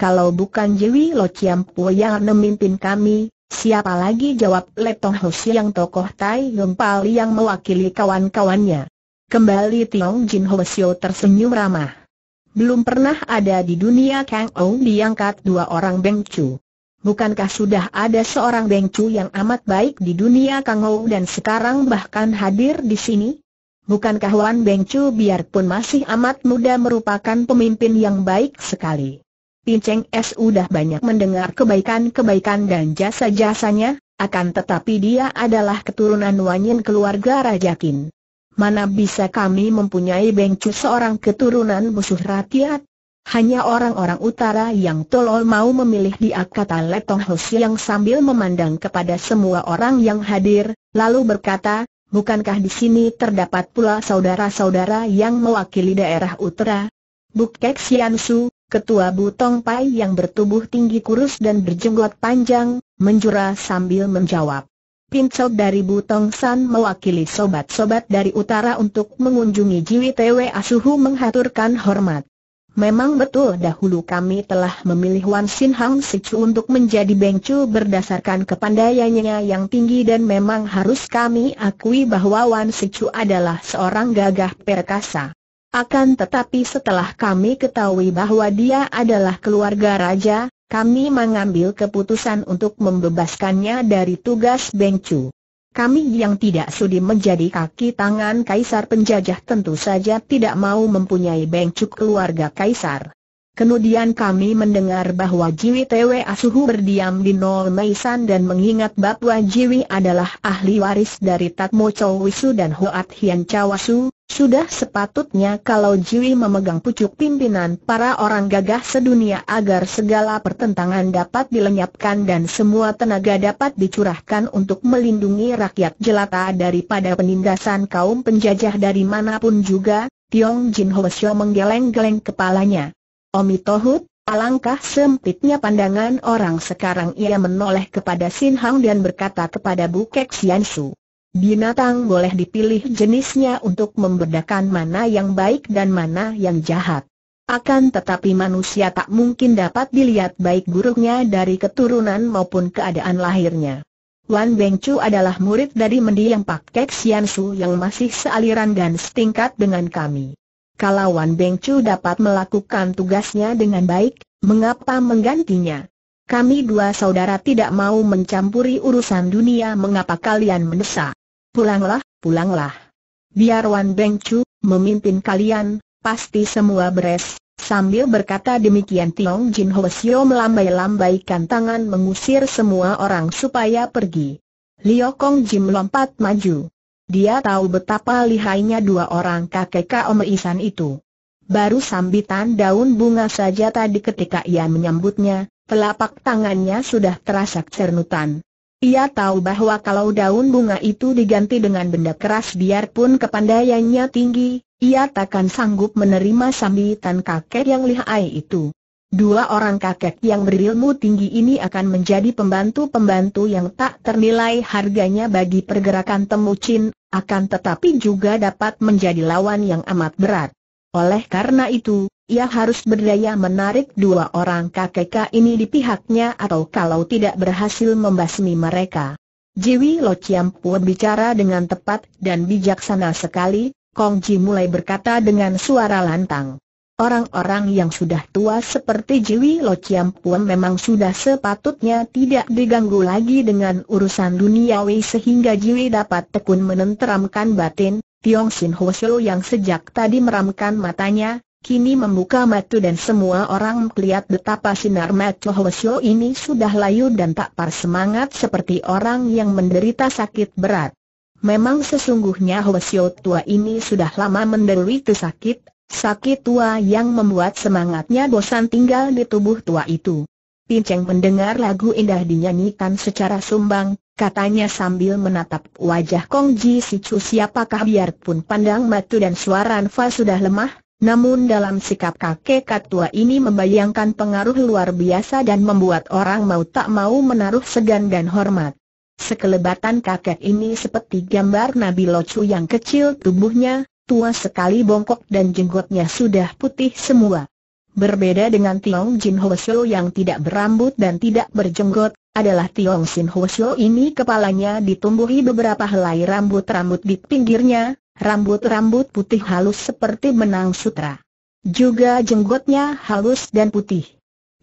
S1: Kalau bukan Jiwi Lo Chiam Po yang memimpin kami, siapa lagi jawab Letong Hoshi yang tokoh Tai Yong Pal yang mewakili kawan-kawannya. Kembali Tiong Jin Ho Sio tersenyum ramah. Belum pernah ada di dunia Kang Ou diangkat dua orang Beng Chu. Bukankah sudah ada seorang Beng Chu yang amat baik di dunia Kang Ou dan sekarang bahkan hadir di sini? Bukankah Wan Beng Chu biarpun masih amat muda merupakan pemimpin yang baik sekali? Pin Cheng S sudah banyak mendengar kebaikan-kebaikan dan jasa-jasanya, akan tetapi dia adalah keturunan Yin keluarga Raja Kin. Mana bisa kami mempunyai Beng Chu seorang keturunan musuh rakyat? Hanya orang-orang utara yang tolol mau memilih di kata Letong Hoshi yang sambil memandang kepada semua orang yang hadir, lalu berkata, Bukankah di sini terdapat pula saudara-saudara yang mewakili daerah utara? Bukek Siansu, ketua Butong Pai yang bertubuh tinggi kurus dan berjenggot panjang, menjura sambil menjawab. Pincok dari Butong San mewakili sobat-sobat dari utara untuk mengunjungi Jiwi Tewe Asuhu menghaturkan hormat. Memang betul dahulu kami telah memilih Wan Sin Hang Sicu untuk menjadi Chu berdasarkan kepandaiannya yang tinggi dan memang harus kami akui bahwa Wan Sicu adalah seorang gagah perkasa. Akan tetapi setelah kami ketahui bahwa dia adalah keluarga raja, kami mengambil keputusan untuk membebaskannya dari tugas Chu. Kami yang tidak sudi menjadi kaki tangan kaisar penjajah tentu saja tidak mau mempunyai bengcuk keluarga kaisar. Kemudian kami mendengar bahwa Jiwi T.W. Asuhu berdiam di Nol Meisan dan mengingat bahwa Jiwi adalah ahli waris dari Tatmo Chow Wisu dan Hoat Hian Chawasu, sudah sepatutnya kalau Jiwi memegang pucuk pimpinan para orang gagah sedunia agar segala pertentangan dapat dilenyapkan dan semua tenaga dapat dicurahkan untuk melindungi rakyat jelata daripada penindasan kaum penjajah dari manapun juga, Tiong Jin Hoesio menggeleng-geleng kepalanya. Omi alangkah sempitnya pandangan orang sekarang ia menoleh kepada Sin Hang dan berkata kepada Bu Kek Sian Su. Binatang boleh dipilih jenisnya untuk membedakan mana yang baik dan mana yang jahat. Akan tetapi manusia tak mungkin dapat dilihat baik buruknya dari keturunan maupun keadaan lahirnya. Wan Beng Chu adalah murid dari mendiang Pak Kek Sian Su yang masih sealiran dan setingkat dengan kami. Kalau Wan Chu dapat melakukan tugasnya dengan baik, mengapa menggantinya? Kami dua saudara tidak mau mencampuri urusan dunia mengapa kalian mendesak? Pulanglah, pulanglah. Biar Wan Beng memimpin kalian, pasti semua beres. Sambil berkata demikian Tiong Jin Hoesio melambai-lambaikan tangan mengusir semua orang supaya pergi. Liokong Jim lompat maju. Dia tahu betapa lihainya dua orang kakek Kaom Isan itu. Baru sambitan daun bunga saja tadi ketika ia menyambutnya, telapak tangannya sudah terasa cernutan. Ia tahu bahwa kalau daun bunga itu diganti dengan benda keras biarpun kepandaiannya tinggi, ia takkan sanggup menerima sambitan kakek yang lihai itu. Dua orang kakek yang berilmu tinggi ini akan menjadi pembantu-pembantu yang tak ternilai harganya bagi pergerakan Temucin, akan tetapi juga dapat menjadi lawan yang amat berat. Oleh karena itu, ia harus berdaya menarik dua orang kakek ini di pihaknya atau kalau tidak berhasil membasmi mereka. Jiwi Lo Pu bicara dengan tepat dan bijaksana sekali, Kong Ji mulai berkata dengan suara lantang. Orang-orang yang sudah tua seperti Jiwi Lo Chiam Puan memang sudah sepatutnya tidak diganggu lagi dengan urusan duniawi sehingga Jiwi dapat tekun menenteramkan batin. Tiong Sin Ho Shou yang sejak tadi meramkan matanya, kini membuka matu dan semua orang melihat betapa sinar mata Ho Shou ini sudah layu dan tak par semangat seperti orang yang menderita sakit berat. Memang sesungguhnya Ho Shou tua ini sudah lama menderita sakit, Sakit tua yang membuat semangatnya bosan tinggal di tubuh tua itu. Pinceng mendengar lagu indah dinyanyikan secara sumbang, katanya sambil menatap wajah Kong Ji Sichu siapakah biarpun pandang matu dan suara Anfa sudah lemah, namun dalam sikap kakek tua ini membayangkan pengaruh luar biasa dan membuat orang mau tak mau menaruh segan dan hormat. Sekelebatan kakek ini seperti gambar Nabi Locu yang kecil tubuhnya, tua sekali bongkok dan jenggotnya sudah putih semua. Berbeda dengan Tiong Jin Hoesio yang tidak berambut dan tidak berjenggot, adalah Tiong Sin Hoesio ini kepalanya ditumbuhi beberapa helai rambut-rambut di pinggirnya, rambut-rambut putih halus seperti benang sutra. Juga jenggotnya halus dan putih.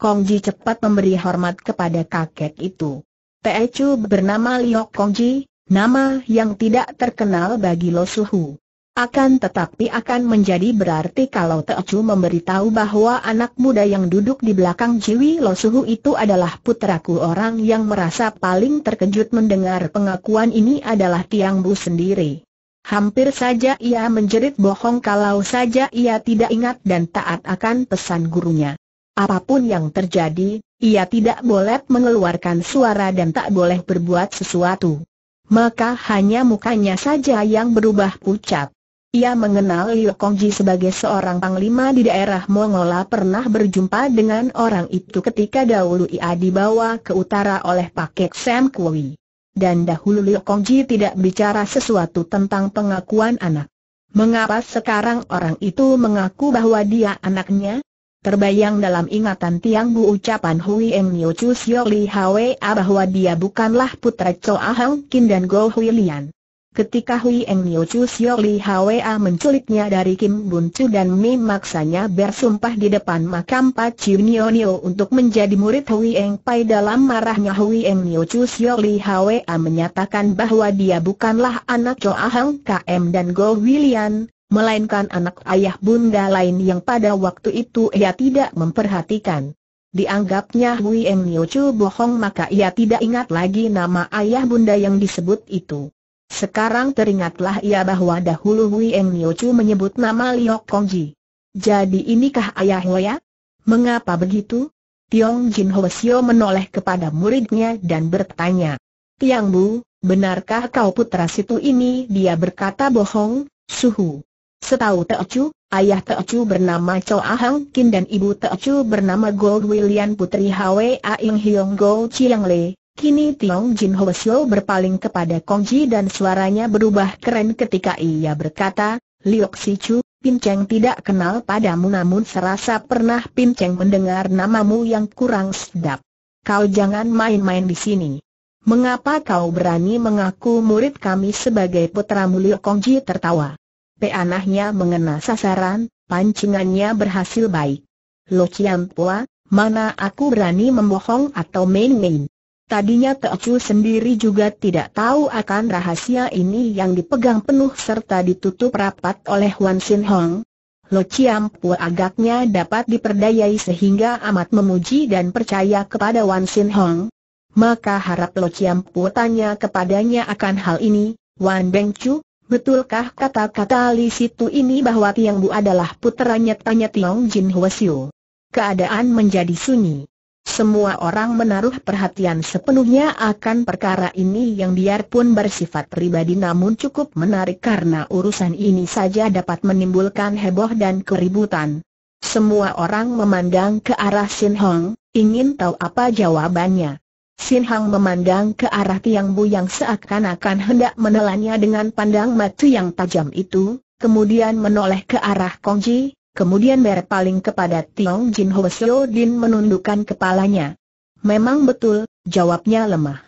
S1: Kongji cepat memberi hormat kepada kakek itu. Chu bernama Liok Kongji, nama yang tidak terkenal bagi Lo Suhu. Akan tetapi akan menjadi berarti kalau Teochu memberitahu bahwa anak muda yang duduk di belakang Jiwi Losuhu itu adalah putraku orang yang merasa paling terkejut mendengar pengakuan ini adalah Tiang Bu sendiri. Hampir saja ia menjerit bohong kalau saja ia tidak ingat dan taat akan pesan gurunya. Apapun yang terjadi, ia tidak boleh mengeluarkan suara dan tak boleh berbuat sesuatu. Maka hanya mukanya saja yang berubah pucat. Ia mengenal Liu Kongji sebagai seorang panglima di daerah Mongola pernah berjumpa dengan orang itu ketika dahulu ia dibawa ke utara oleh Paket Sam Kui. Dan dahulu Liu Kongji tidak bicara sesuatu tentang pengakuan anak. Mengapa sekarang orang itu mengaku bahwa dia anaknya? Terbayang dalam ingatan Tiang Bu ucapan Hui Eng Niu Chu Siok Li Hwa bahwa dia bukanlah putra Cho Ahang Kin dan Go Hui Lian. Ketika Hui Eng Niu Chu Sio Li Hwa menculiknya dari Kim Bun Chu dan memaksanya bersumpah di depan makam Pak Nio Nio untuk menjadi murid Hui Eng Pai dalam marahnya Hui Eng Niu Chu Sio Li Hwa menyatakan bahwa dia bukanlah anak Cho Ahang KM dan Go William, melainkan anak ayah bunda lain yang pada waktu itu ia tidak memperhatikan. Dianggapnya Hui Eng Niu Chu bohong maka ia tidak ingat lagi nama ayah bunda yang disebut itu. Sekarang teringatlah ia bahwa dahulu Hui Eng Nio Chu menyebut nama Liok Ji. Jadi inikah ayah Hoya? Mengapa begitu? Tiong Jin Ho Sio menoleh kepada muridnya dan bertanya. Tiang Bu, benarkah kau putra situ ini? Dia berkata bohong, suhu. Setahu Teochu, ayah Teochu bernama Cho Ahang Kin dan ibu Teochu bernama Gold William Putri Hwa Ing Hiong Go Chiang Le. Kini Tiong Jin Ho Sio berpaling kepada Kong Ji dan suaranya berubah keren ketika ia berkata, Liok Si Chu, Pinceng tidak kenal padamu namun serasa pernah Pinceng mendengar namamu yang kurang sedap. Kau jangan main-main di sini. Mengapa kau berani mengaku murid kami sebagai putra Liok Kong Ji tertawa. Peanahnya mengena sasaran, pancingannya berhasil baik. Lo Chiang Pua, mana aku berani membohong atau main-main? Tadinya Teocu sendiri juga tidak tahu akan rahasia ini yang dipegang penuh serta ditutup rapat oleh Wan Sin Hong. Lo Chiam Pu agaknya dapat diperdayai sehingga amat memuji dan percaya kepada Wan Sin Hong. Maka harap Lo Chiam Pu tanya kepadanya akan hal ini, Wan Beng Chu, betulkah kata-kata Li Situ ini bahwa Tiang Bu adalah putranya tanya Tiong Jin Hwasyu? Keadaan menjadi sunyi. Semua orang menaruh perhatian sepenuhnya akan perkara ini yang biarpun bersifat pribadi namun cukup menarik karena urusan ini saja dapat menimbulkan heboh dan keributan. Semua orang memandang ke arah Sin Hong, ingin tahu apa jawabannya. Sin Hong memandang ke arah Tiang Bu yang seakan-akan hendak menelannya dengan pandang mata yang tajam itu, kemudian menoleh ke arah Kong Ji. Kemudian berpaling kepada Tiong Jin Ho Seo Din menundukkan kepalanya. Memang betul, jawabnya lemah.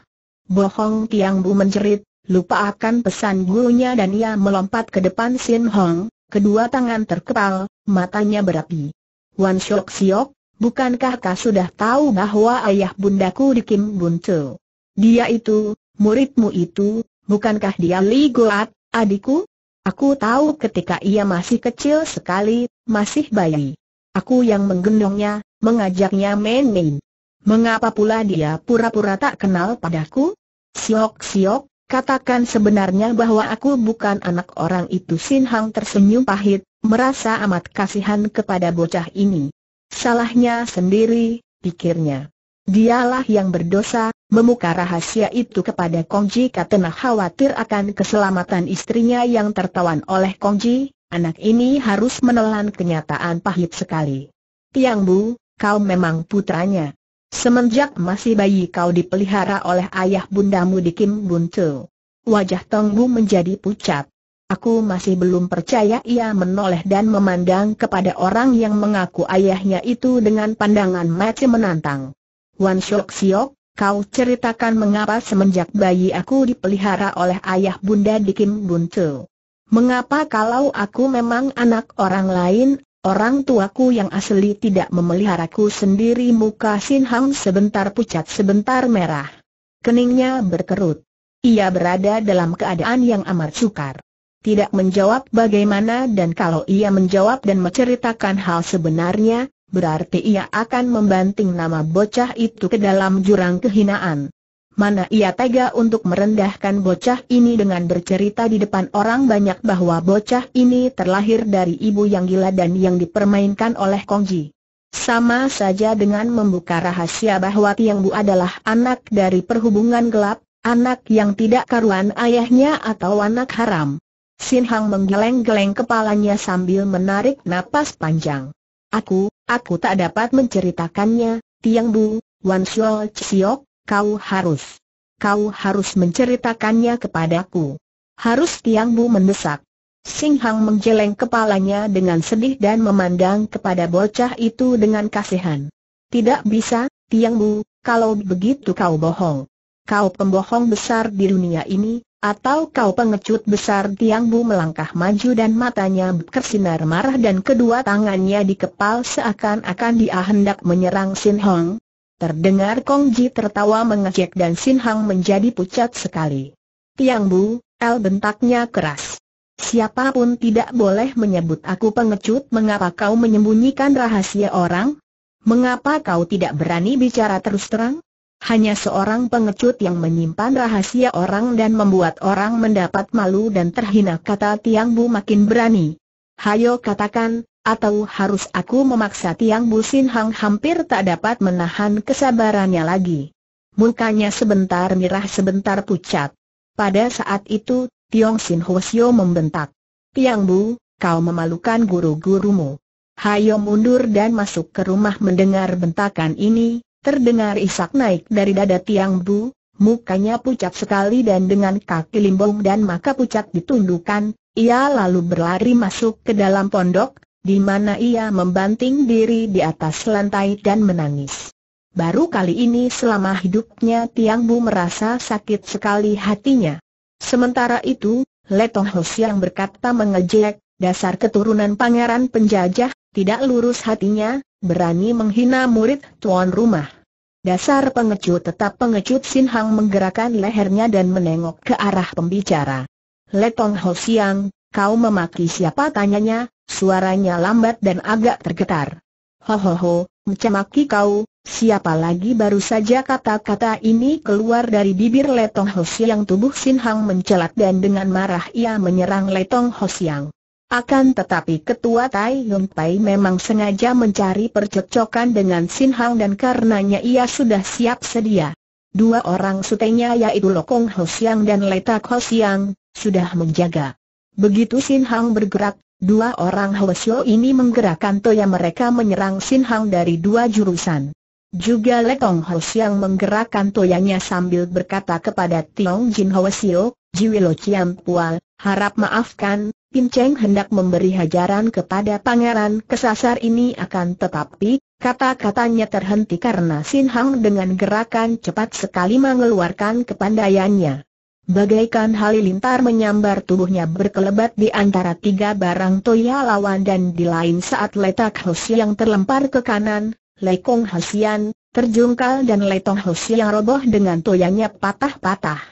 S1: Bohong Tiang Bu menjerit, lupa akan pesan gurunya dan ia melompat ke depan Sin Hong, kedua tangan terkepal, matanya berapi. Wan Shok Siok, bukankah kau sudah tahu bahwa ayah bundaku di Kim Bun Cho? Dia itu, muridmu itu, bukankah dia Li Goat, adikku? Aku tahu ketika ia masih kecil sekali, masih bayi. Aku yang menggendongnya, mengajaknya main-main. Mengapa pula dia pura-pura tak kenal padaku? Siok-siok, Katakan sebenarnya bahwa aku bukan anak orang itu Sin Hang tersenyum pahit, merasa amat kasihan kepada bocah ini. Salahnya sendiri, pikirnya. Dialah yang berdosa, membuka rahasia itu kepada Kongji karena khawatir akan keselamatan istrinya yang tertawan oleh Kongji, Anak ini harus menelan kenyataan pahit sekali. Tiang Bu, kau memang putranya. Semenjak masih bayi kau dipelihara oleh ayah bundamu di Kim Buntu. Wajah Tong Bu menjadi pucat. Aku masih belum percaya ia menoleh dan memandang kepada orang yang mengaku ayahnya itu dengan pandangan mati menantang. Wan Shok Siok, kau ceritakan mengapa semenjak bayi aku dipelihara oleh ayah bunda di Kim Buntu. Mengapa kalau aku memang anak orang lain, orang tuaku yang asli tidak memeliharaku sendiri muka Sin Hang sebentar pucat sebentar merah. Keningnya berkerut. Ia berada dalam keadaan yang amat sukar. Tidak menjawab bagaimana dan kalau ia menjawab dan menceritakan hal sebenarnya, berarti ia akan membanting nama bocah itu ke dalam jurang kehinaan. Mana ia tega untuk merendahkan bocah ini dengan bercerita di depan orang banyak bahwa bocah ini terlahir dari ibu yang gila dan yang dipermainkan oleh Kongji. Sama saja dengan membuka rahasia bahwa Tiang Bu adalah anak dari perhubungan gelap, anak yang tidak karuan ayahnya atau anak haram. Sin Hang menggeleng-geleng kepalanya sambil menarik napas panjang. Aku, aku tak dapat menceritakannya, Tiang Bu, Wan Shuo Ciok, Kau harus. Kau harus menceritakannya kepadaku. Harus Tiang Bu mendesak. Sing Hang menggeleng kepalanya dengan sedih dan memandang kepada bocah itu dengan kasihan. Tidak bisa, Tiang Bu, kalau begitu kau bohong. Kau pembohong besar di dunia ini, atau kau pengecut besar Tiang Bu melangkah maju dan matanya bersinar marah dan kedua tangannya di kepal seakan-akan dia hendak menyerang Sin Hong, Terdengar Kong Ji tertawa mengejek dan Sin Hang menjadi pucat sekali. Tiang Bu, El bentaknya keras. Siapapun tidak boleh menyebut aku pengecut mengapa kau menyembunyikan rahasia orang? Mengapa kau tidak berani bicara terus terang? Hanya seorang pengecut yang menyimpan rahasia orang dan membuat orang mendapat malu dan terhina kata Tiang Bu makin berani. Hayo katakan, atau harus aku memaksa Tiang Busin Hang hampir tak dapat menahan kesabarannya lagi. Mukanya sebentar merah sebentar pucat. Pada saat itu, Tiong Sin Hwasyo membentak. Tiang Bu, kau memalukan guru-gurumu. Hayo mundur dan masuk ke rumah mendengar bentakan ini, terdengar isak naik dari dada Tiang Bu, mukanya pucat sekali dan dengan kaki limbung dan maka pucat ditundukkan, ia lalu berlari masuk ke dalam pondok, di mana ia membanting diri di atas lantai dan menangis. Baru kali ini selama hidupnya Tiang Bu merasa sakit sekali hatinya. Sementara itu, Letong Hos yang berkata mengejek, dasar keturunan pangeran penjajah, tidak lurus hatinya, berani menghina murid tuan rumah. Dasar pengecut tetap pengecut Sin Hang menggerakkan lehernya dan menengok ke arah pembicara. Letong Ho kau memaki siapa tanyanya, Suaranya lambat dan agak tergetar. Ho ho Hohoho, mencemaki kau, siapa lagi baru saja kata-kata ini keluar dari bibir Letong Hosiang tubuh Sin Hang mencelat dan dengan marah ia menyerang Letong Hosiang. Akan tetapi ketua Tai Yun Pai memang sengaja mencari percekcokan dengan Sin Hang dan karenanya ia sudah siap sedia. Dua orang sutenya yaitu Lokong Hosiang dan Letak Hosiang, sudah menjaga. Begitu Sin Hang bergerak, Dua orang Hwasyo ini menggerakkan toya mereka menyerang Sin Hang dari dua jurusan. Juga Letong Hos yang menggerakkan toyanya sambil berkata kepada Tiong Jin Hwasyo, Jiwilo Chiam Pual, harap maafkan, Pin Cheng hendak memberi hajaran kepada pangeran kesasar ini akan tetapi, kata-katanya terhenti karena Sin Hang dengan gerakan cepat sekali mengeluarkan kepandaiannya. Bagaikan halilintar menyambar tubuhnya berkelebat di antara tiga barang toya lawan dan di lain saat letak Hoshi yang terlempar ke kanan, lekong Hasian, terjungkal dan letong Hoshi yang roboh dengan toyanya patah-patah.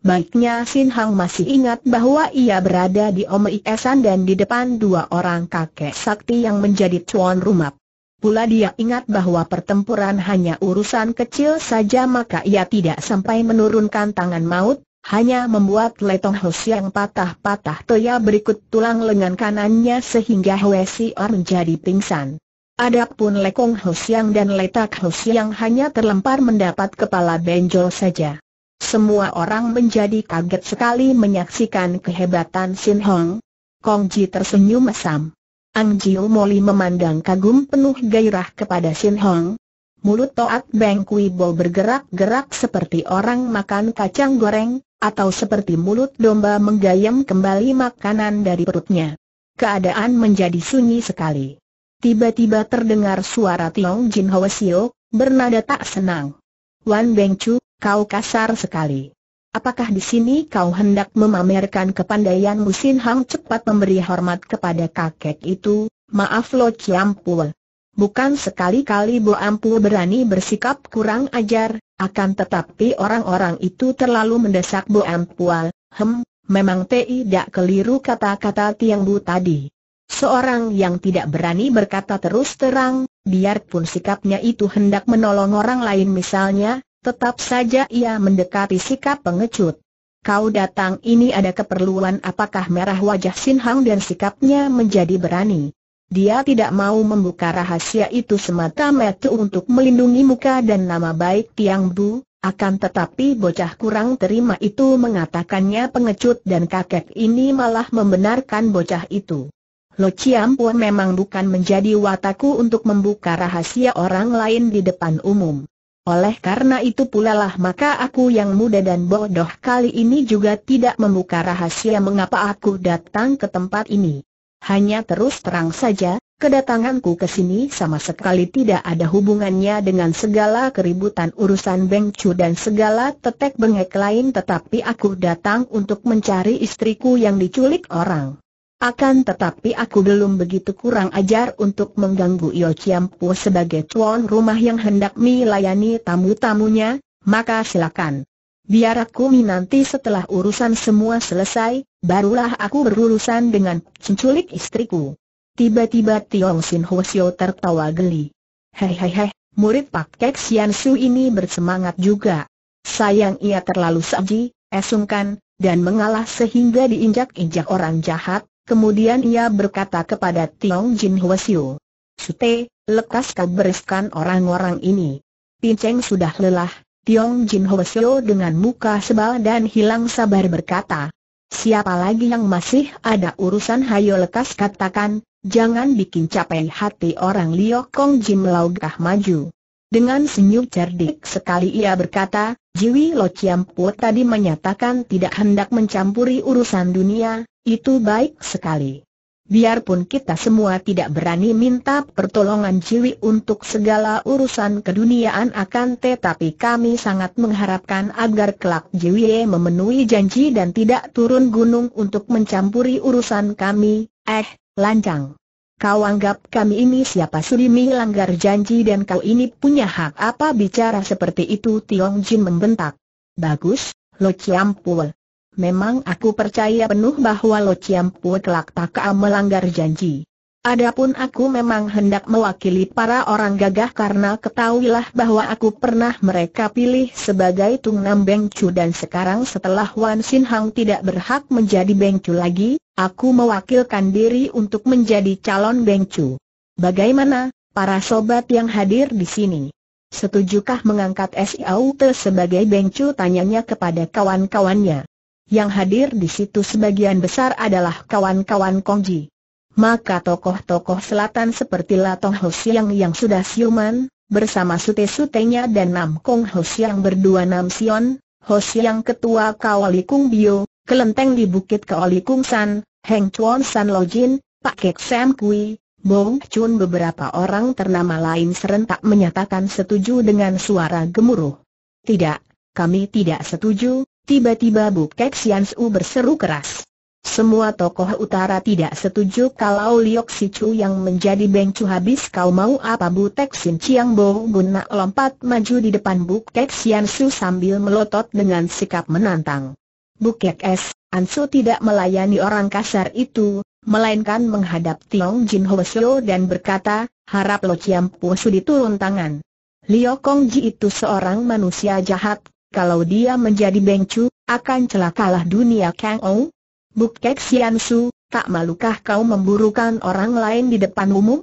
S1: Baiknya Sin Hang masih ingat bahwa ia berada di Iesan dan di depan dua orang kakek sakti yang menjadi cuan rumah. Pula dia ingat bahwa pertempuran hanya urusan kecil saja maka ia tidak sampai menurunkan tangan maut, hanya membuat letong Hus yang patah-patah toya berikut tulang lengan kanannya sehingga Hwe Or er menjadi pingsan. Adapun lekong Hus yang dan letak Hus yang hanya terlempar mendapat kepala benjol saja. Semua orang menjadi kaget sekali menyaksikan kehebatan Sin Hong. Kong Ji tersenyum mesam. Ang Jiu Moli memandang kagum penuh gairah kepada Sin Hong. Mulut Toat Beng Kui Bo bergerak-gerak seperti orang makan kacang goreng, atau seperti mulut domba menggayam kembali makanan dari perutnya. Keadaan menjadi sunyi sekali. Tiba-tiba terdengar suara Tiong Jin Hwasio, bernada tak senang. Wan Beng Chu, kau kasar sekali. Apakah di sini kau hendak memamerkan kepandaianmu Sin Hang cepat memberi hormat kepada kakek itu? Maaf Lo Ciampul. Bukan sekali-kali Bu Ampu berani bersikap kurang ajar, akan tetapi orang-orang itu terlalu mendesak Bu Ampual, hem, memang tidak keliru kata-kata Tiang Bu tadi. Seorang yang tidak berani berkata terus terang, biarpun sikapnya itu hendak menolong orang lain misalnya, tetap saja ia mendekati sikap pengecut. Kau datang ini ada keperluan apakah merah wajah Sin Hang dan sikapnya menjadi berani. Dia tidak mau membuka rahasia itu semata-mata untuk melindungi muka dan nama baik Tiang Bu, akan tetapi bocah kurang terima itu mengatakannya pengecut dan kakek ini malah membenarkan bocah itu. Lo Chiam memang bukan menjadi wataku untuk membuka rahasia orang lain di depan umum. Oleh karena itu pula lah maka aku yang muda dan bodoh kali ini juga tidak membuka rahasia mengapa aku datang ke tempat ini. Hanya terus terang saja, kedatanganku ke sini sama sekali tidak ada hubungannya dengan segala keributan urusan Beng Chu dan segala tetek bengek lain tetapi aku datang untuk mencari istriku yang diculik orang. Akan tetapi aku belum begitu kurang ajar untuk mengganggu Yo Chiam Pu sebagai tuan rumah yang hendak melayani tamu-tamunya, maka silakan. Biar aku nanti setelah urusan semua selesai, barulah aku berurusan dengan penculik istriku. Tiba-tiba Tiong Sin Sio tertawa geli. Hehehe, murid Pak Kek Sian Su ini bersemangat juga. Sayang ia terlalu saji, esungkan, dan mengalah sehingga diinjak-injak orang jahat, kemudian ia berkata kepada Tiong Jin Sio. Sute, lekas kau bereskan orang-orang ini. Pinceng sudah lelah, Tiong Jin Ho Seo dengan muka sebal dan hilang sabar berkata, Siapa lagi yang masih ada urusan hayo lekas katakan, jangan bikin capek hati orang Liok Kong Jim Laugah maju. Dengan senyum cerdik sekali ia berkata, Jiwi Lo Chiam Po tadi menyatakan tidak hendak mencampuri urusan dunia, itu baik sekali. Biarpun kita semua tidak berani minta pertolongan Jiwi untuk segala urusan keduniaan akan tetapi kami sangat mengharapkan agar kelak Jiwi memenuhi janji dan tidak turun gunung untuk mencampuri urusan kami, eh, lancang. Kau anggap kami ini siapa Sudimi langgar janji dan kau ini punya hak apa bicara seperti itu Tiong Jin membentak. Bagus, Lo Ciampul. Memang aku percaya penuh bahwa Lo Chiam Pu kelak tak melanggar janji. Adapun aku memang hendak mewakili para orang gagah karena ketahuilah bahwa aku pernah mereka pilih sebagai Tung Nam Beng Chu dan sekarang setelah Wan Sin Hang tidak berhak menjadi Beng Chu lagi, aku mewakilkan diri untuk menjadi calon Beng Chu. Bagaimana, para sobat yang hadir di sini? Setujukah mengangkat Siaute sebagai Beng Chu tanyanya kepada kawan-kawannya? Yang hadir di situ sebagian besar adalah kawan-kawan Kongji. Maka tokoh-tokoh selatan seperti Latong Ho Siang yang sudah siuman, bersama sute-sutenya dan Nam Kong Ho Siang berdua Nam Sion, Ho Siang ketua Kung Bio, kelenteng di Bukit Kung San, Heng Chuan San Lojin, Pak Kek Sam Kui, Bong Chun beberapa orang ternama lain serentak menyatakan setuju dengan suara gemuruh. Tidak, kami tidak setuju, Tiba-tiba Sian Su berseru keras. Semua tokoh utara tidak setuju kalau Liok Si Chu yang menjadi Chu habis kau mau apa Tek Sin Chiang Bo guna lompat maju di depan Kek Sian Su sambil melotot dengan sikap menantang. Kek S. Su tidak melayani orang kasar itu, melainkan menghadap Tiong Jin Ho Seo dan berkata, harap Lo Chiam Po Su diturun tangan. Liok Kong Ji itu seorang manusia jahat, kalau dia menjadi bengcu, akan celakalah dunia Kang Ou? Bukek Sian Su, tak malukah kau memburukan orang lain di depan umum?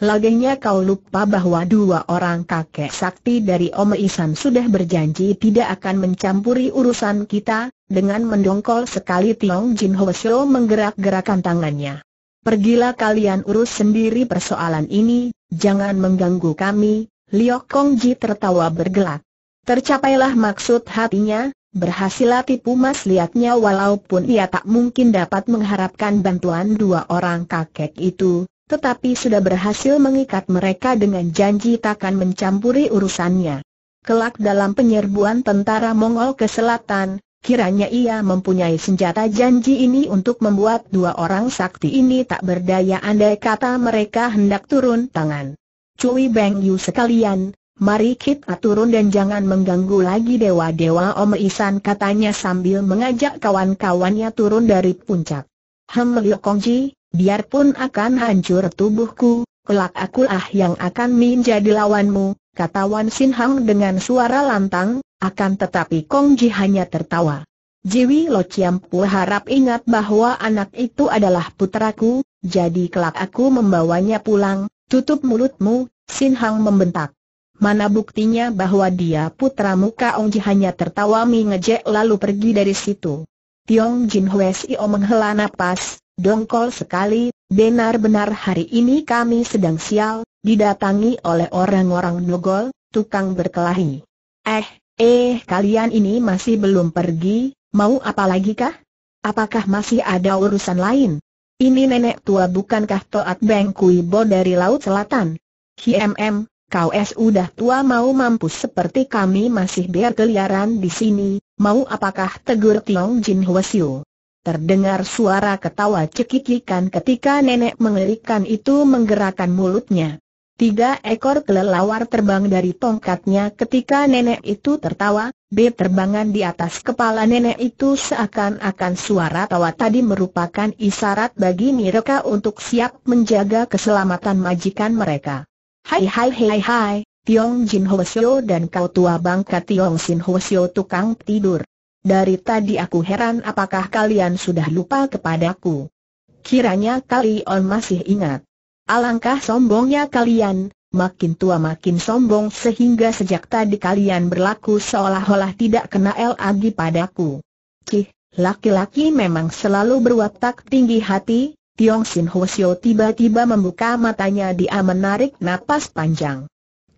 S1: Lagenya kau lupa bahwa dua orang kakek sakti dari Om Isan sudah berjanji tidak akan mencampuri urusan kita, dengan mendongkol sekali Tiong Jin Ho Sio menggerak-gerakan tangannya. Pergilah kalian urus sendiri persoalan ini, jangan mengganggu kami, Liok Kong Ji tertawa bergelak. Tercapailah maksud hatinya, berhasil tipu mas liatnya walaupun ia tak mungkin dapat mengharapkan bantuan dua orang kakek itu, tetapi sudah berhasil mengikat mereka dengan janji takkan mencampuri urusannya. Kelak dalam penyerbuan tentara Mongol ke selatan, kiranya ia mempunyai senjata janji ini untuk membuat dua orang sakti ini tak berdaya andai kata mereka hendak turun tangan. Cui Beng Yu sekalian, mari kita turun dan jangan mengganggu lagi dewa-dewa Om Isan katanya sambil mengajak kawan-kawannya turun dari puncak. Hem Kongji, biarpun akan hancur tubuhku, kelak aku akulah yang akan menjadi lawanmu, kata Wan Sin Hang dengan suara lantang, akan tetapi Kongji hanya tertawa. Jiwi Lo Chiam Pu harap ingat bahwa anak itu adalah putraku, jadi kelak aku membawanya pulang, tutup mulutmu, Sin Hang membentak. Mana buktinya bahwa dia putra muka Ji hanya tertawa mengejek lalu pergi dari situ. Tiong Jin Hwe Sio menghela napas, dongkol sekali, benar-benar hari ini kami sedang sial, didatangi oleh orang-orang nogol, tukang berkelahi. Eh, eh kalian ini masih belum pergi, mau apa lagi kah? Apakah masih ada urusan lain? Ini nenek tua bukankah Toat Beng Kui Bo dari Laut Selatan? HMM, kau es udah tua mau mampus seperti kami masih biar keliaran di sini, mau apakah tegur Tiong Jin Hwasyu. Terdengar suara ketawa cekikikan ketika nenek mengerikan itu menggerakkan mulutnya. Tiga ekor kelelawar terbang dari tongkatnya ketika nenek itu tertawa, B terbangan di atas kepala nenek itu seakan-akan suara tawa tadi merupakan isyarat bagi mereka untuk siap menjaga keselamatan majikan mereka. Hai hai hai hai, Tiong Jin Sio dan kau tua bangka Tiong Sin Sio tukang tidur. Dari tadi aku heran apakah kalian sudah lupa kepadaku. Kiranya kalian masih ingat. Alangkah sombongnya kalian, makin tua makin sombong sehingga sejak tadi kalian berlaku seolah-olah tidak kena lagi padaku. Cih, laki-laki memang selalu berwatak tinggi hati, Tiong Sin Ho Sio tiba-tiba membuka matanya dia menarik napas panjang.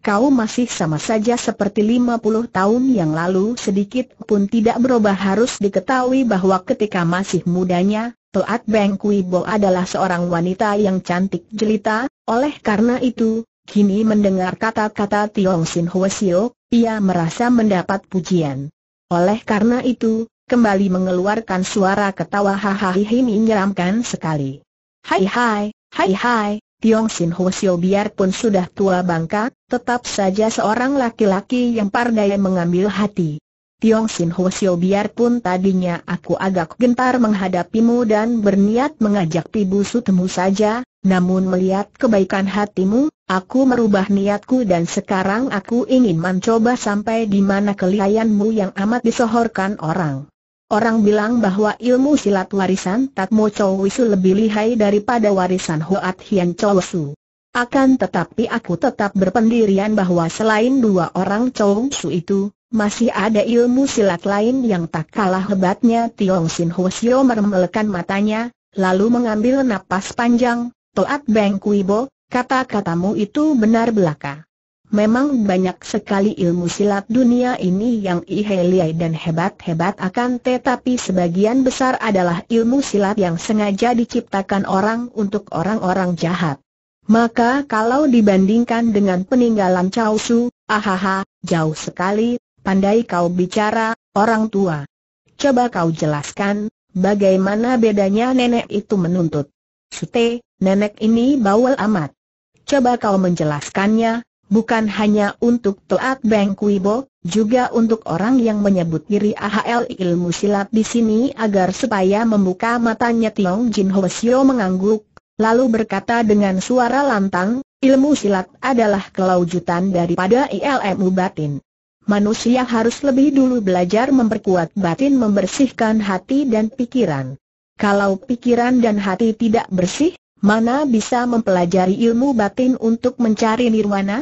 S1: Kau masih sama saja seperti 50 tahun yang lalu sedikit pun tidak berubah harus diketahui bahwa ketika masih mudanya, Toat Beng Kui Bo adalah seorang wanita yang cantik jelita, oleh karena itu, kini mendengar kata-kata Tiong Sin Ho Sio, ia merasa mendapat pujian. Oleh karena itu, kembali mengeluarkan suara ketawa hahaha menyeramkan sekali. Hai hai, hai hai, Tiong Sin Ho Sio biarpun sudah tua bangka, tetap saja seorang laki-laki yang pandai mengambil hati. Tiong Sin Ho Sio biarpun tadinya aku agak gentar menghadapimu dan berniat mengajak pibu Sutemu saja, namun melihat kebaikan hatimu, aku merubah niatku dan sekarang aku ingin mencoba sampai di mana kelihayanmu yang amat disohorkan orang. Orang bilang bahwa ilmu silat warisan Mo Chow Wisu lebih lihai daripada warisan Hoat Hian Chow Su. Akan tetapi aku tetap berpendirian bahwa selain dua orang Chow Su itu, masih ada ilmu silat lain yang tak kalah hebatnya Tiong Sin Ho Sio meremelekan matanya, lalu mengambil napas panjang, Toat Beng kui bo, kata-katamu itu benar belaka. Memang banyak sekali ilmu silat dunia ini yang ihe-liai dan hebat-hebat akan tetapi sebagian besar adalah ilmu silat yang sengaja diciptakan orang untuk orang-orang jahat. Maka kalau dibandingkan dengan peninggalan Chao Su, ahaha, jauh sekali, pandai kau bicara, orang tua. Coba kau jelaskan, bagaimana bedanya nenek itu menuntut. Sute, nenek ini bawel amat. Coba kau menjelaskannya, bukan hanya untuk Toat Beng Kuibo, juga untuk orang yang menyebut diri AHL ilmu silat di sini agar supaya membuka matanya Tiong Jin Ho Sio mengangguk, lalu berkata dengan suara lantang, ilmu silat adalah kelaujutan daripada ilmu batin. Manusia harus lebih dulu belajar memperkuat batin membersihkan hati dan pikiran. Kalau pikiran dan hati tidak bersih, mana bisa mempelajari ilmu batin untuk mencari nirwana?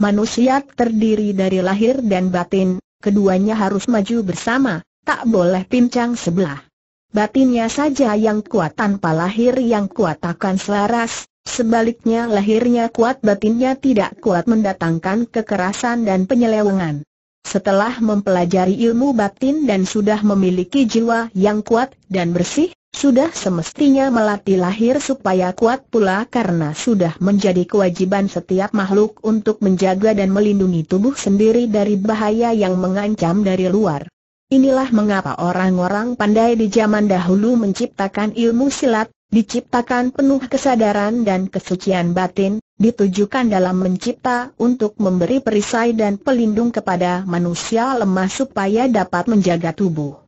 S1: Manusia terdiri dari lahir dan batin, keduanya harus maju bersama, tak boleh pincang sebelah. Batinnya saja yang kuat tanpa lahir yang kuat akan selaras, sebaliknya lahirnya kuat batinnya tidak kuat mendatangkan kekerasan dan penyelewengan. Setelah mempelajari ilmu batin dan sudah memiliki jiwa yang kuat dan bersih, sudah semestinya melatih lahir supaya kuat pula karena sudah menjadi kewajiban setiap makhluk untuk menjaga dan melindungi tubuh sendiri dari bahaya yang mengancam dari luar. Inilah mengapa orang-orang pandai di zaman dahulu menciptakan ilmu silat, diciptakan penuh kesadaran dan kesucian batin, ditujukan dalam mencipta untuk memberi perisai dan pelindung kepada manusia lemah supaya dapat menjaga tubuh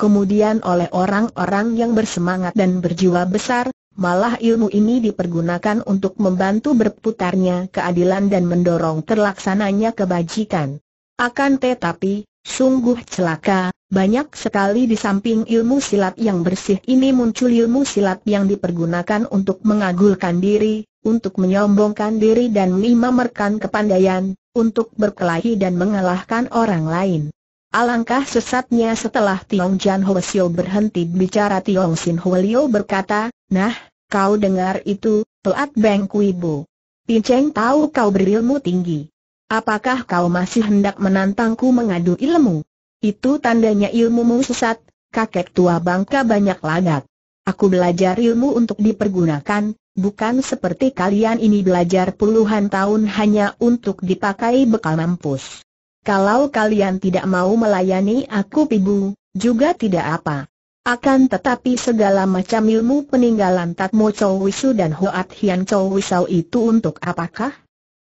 S1: kemudian oleh orang-orang yang bersemangat dan berjiwa besar, malah ilmu ini dipergunakan untuk membantu berputarnya keadilan dan mendorong terlaksananya kebajikan. Akan tetapi, sungguh celaka, banyak sekali di samping ilmu silat yang bersih ini muncul ilmu silat yang dipergunakan untuk mengagulkan diri, untuk menyombongkan diri dan memamerkan kepandaian, untuk berkelahi dan mengalahkan orang lain. Alangkah sesatnya setelah Tiong Jan Ho berhenti bicara Tiong Sin Ho berkata, Nah, kau dengar itu, pelat Beng Kui Bu. Cheng tahu kau berilmu tinggi. Apakah kau masih hendak menantangku mengadu ilmu? Itu tandanya ilmumu sesat, kakek tua bangka banyak lagak. Aku belajar ilmu untuk dipergunakan, bukan seperti kalian ini belajar puluhan tahun hanya untuk dipakai bekal mampus. Kalau kalian tidak mau melayani aku pibu, juga tidak apa. Akan tetapi segala macam ilmu peninggalan Tatmo Chow Wisu dan Hoat Hian Chow Wisau itu untuk apakah?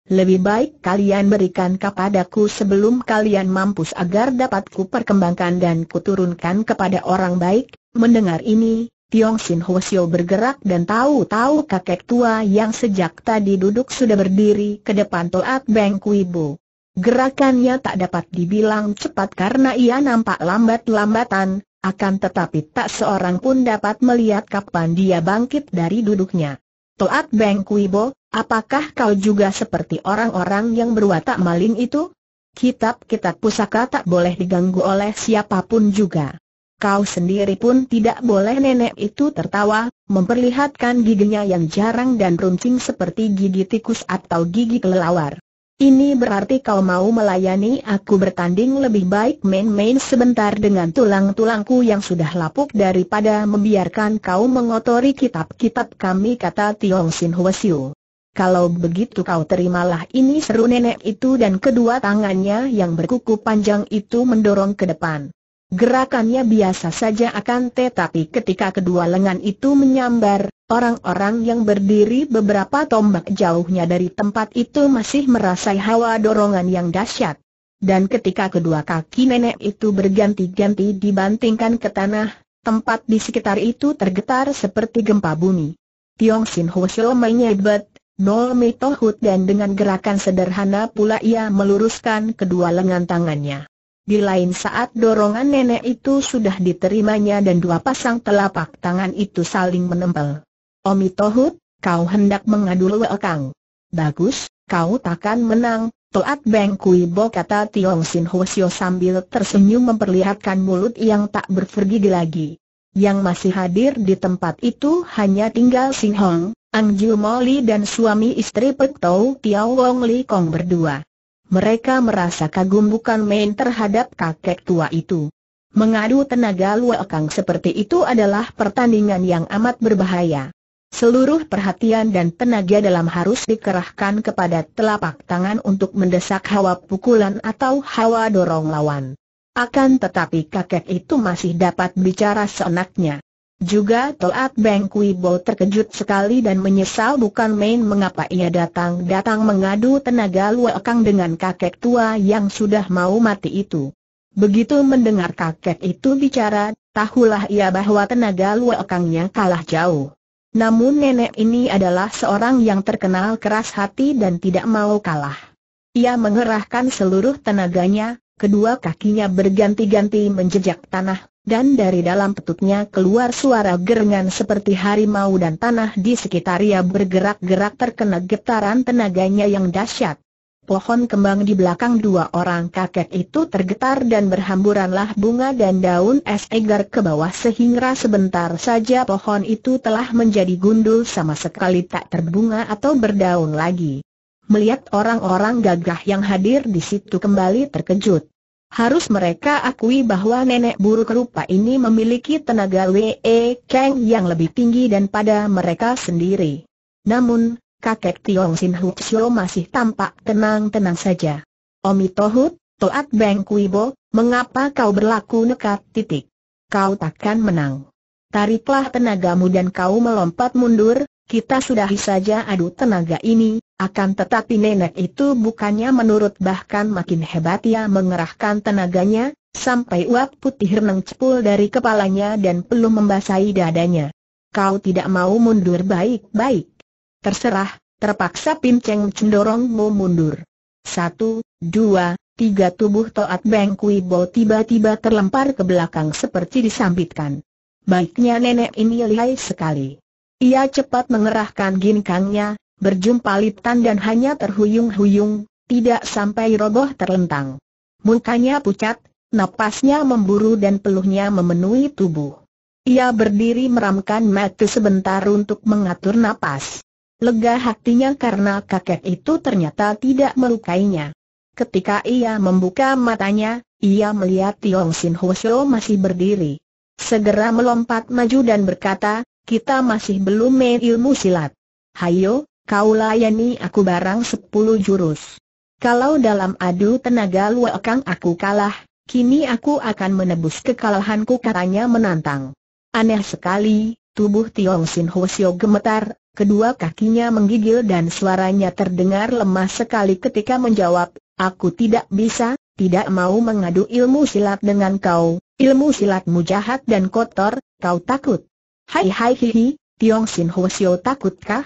S1: Lebih baik kalian berikan kepadaku sebelum kalian mampus agar dapat ku perkembangkan dan kuturunkan kepada orang baik. Mendengar ini, Tiong Sin Sio bergerak dan tahu-tahu kakek tua yang sejak tadi duduk sudah berdiri ke depan Toat Beng ibu. Gerakannya tak dapat dibilang cepat karena ia nampak lambat-lambatan, akan tetapi tak seorang pun dapat melihat kapan dia bangkit dari duduknya. Toat Beng Kuibo, apakah kau juga seperti orang-orang yang berwatak maling itu? Kitab-kitab pusaka tak boleh diganggu oleh siapapun juga. Kau sendiri pun tidak boleh nenek itu tertawa, memperlihatkan giginya yang jarang dan runcing seperti gigi tikus atau gigi kelelawar. Ini berarti kau mau melayani aku bertanding lebih baik main-main sebentar dengan tulang-tulangku yang sudah lapuk daripada membiarkan kau mengotori kitab-kitab kami kata Tiong Sin Huasiu. Kalau begitu kau terimalah ini seru nenek itu dan kedua tangannya yang berkuku panjang itu mendorong ke depan. Gerakannya biasa saja akan tetapi ketika kedua lengan itu menyambar, orang-orang yang berdiri beberapa tombak jauhnya dari tempat itu masih merasai hawa dorongan yang dahsyat. Dan ketika kedua kaki nenek itu berganti-ganti dibantingkan ke tanah, tempat di sekitar itu tergetar seperti gempa bumi. Tiong Sin Ho Shou menyebut, Nol Tohut dan dengan gerakan sederhana pula ia meluruskan kedua lengan tangannya. Di lain saat dorongan nenek itu sudah diterimanya dan dua pasang telapak tangan itu saling menempel. Omi Tohut, kau hendak mengadu Kang. Bagus, kau takkan menang, Toat Beng Kui Bo kata Tiong Sin Sio sambil tersenyum memperlihatkan mulut yang tak berpergi lagi. Yang masih hadir di tempat itu hanya tinggal Sin Hong, Ang Ju Li dan suami istri Pek Tau Tiao Wong Li Kong berdua. Mereka merasa kagum bukan main terhadap kakek tua itu. Mengadu tenaga luakang seperti itu adalah pertandingan yang amat berbahaya. Seluruh perhatian dan tenaga dalam harus dikerahkan kepada telapak tangan untuk mendesak hawa pukulan atau hawa dorong lawan. Akan tetapi kakek itu masih dapat bicara seenaknya. Juga Toat Beng Kui terkejut sekali dan menyesal bukan main mengapa ia datang-datang mengadu tenaga luakang dengan kakek tua yang sudah mau mati itu. Begitu mendengar kakek itu bicara, tahulah ia bahwa tenaga luakangnya kalah jauh. Namun nenek ini adalah seorang yang terkenal keras hati dan tidak mau kalah. Ia mengerahkan seluruh tenaganya, kedua kakinya berganti-ganti menjejak tanah, dan dari dalam petutnya keluar suara gerengan seperti harimau dan tanah di sekitar ia bergerak-gerak terkena getaran tenaganya yang dahsyat. Pohon kembang di belakang dua orang kakek itu tergetar dan berhamburanlah bunga dan daun es egar ke bawah sehingga sebentar saja pohon itu telah menjadi gundul sama sekali tak terbunga atau berdaun lagi. Melihat orang-orang gagah yang hadir di situ kembali terkejut. Harus mereka akui bahwa nenek buruk rupa ini memiliki tenaga Wee Kang yang lebih tinggi dan pada mereka sendiri. Namun, kakek Tiong Sin Huk masih tampak tenang-tenang saja. Omi Tohut, Toat Beng Kuibo, mengapa kau berlaku nekat titik? Kau takkan menang. Tariklah tenagamu dan kau melompat mundur, kita sudahi saja adu tenaga ini, akan tetapi nenek itu bukannya menurut bahkan makin hebat ia mengerahkan tenaganya, sampai uap putih renang cepul dari kepalanya dan peluh membasahi dadanya. Kau tidak mau mundur baik-baik. Terserah, terpaksa pinceng mau mundur. Satu, dua, tiga tubuh Toat Beng Kui Bo tiba-tiba terlempar ke belakang seperti disambitkan. Baiknya nenek ini lihai sekali. Ia cepat mengerahkan ginkangnya, berjumpa litan dan hanya terhuyung-huyung, tidak sampai roboh terlentang. Mukanya pucat, napasnya memburu dan peluhnya memenuhi tubuh. Ia berdiri meramkan mata sebentar untuk mengatur napas. Lega hatinya karena kakek itu ternyata tidak melukainya. Ketika ia membuka matanya, ia melihat Tiong Sin Ho Sho masih berdiri. Segera melompat maju dan berkata, kita masih belum main ilmu silat. Hayo, kau layani aku barang sepuluh jurus. Kalau dalam adu tenaga kang aku kalah, kini aku akan menebus kekalahanku katanya menantang. Aneh sekali, tubuh Tiong Sin Sio gemetar, kedua kakinya menggigil dan suaranya terdengar lemah sekali ketika menjawab, aku tidak bisa, tidak mau mengadu ilmu silat dengan kau, ilmu silatmu jahat dan kotor, kau takut. Hai hai hihi, Tiong Sin Ho Sio takutkah?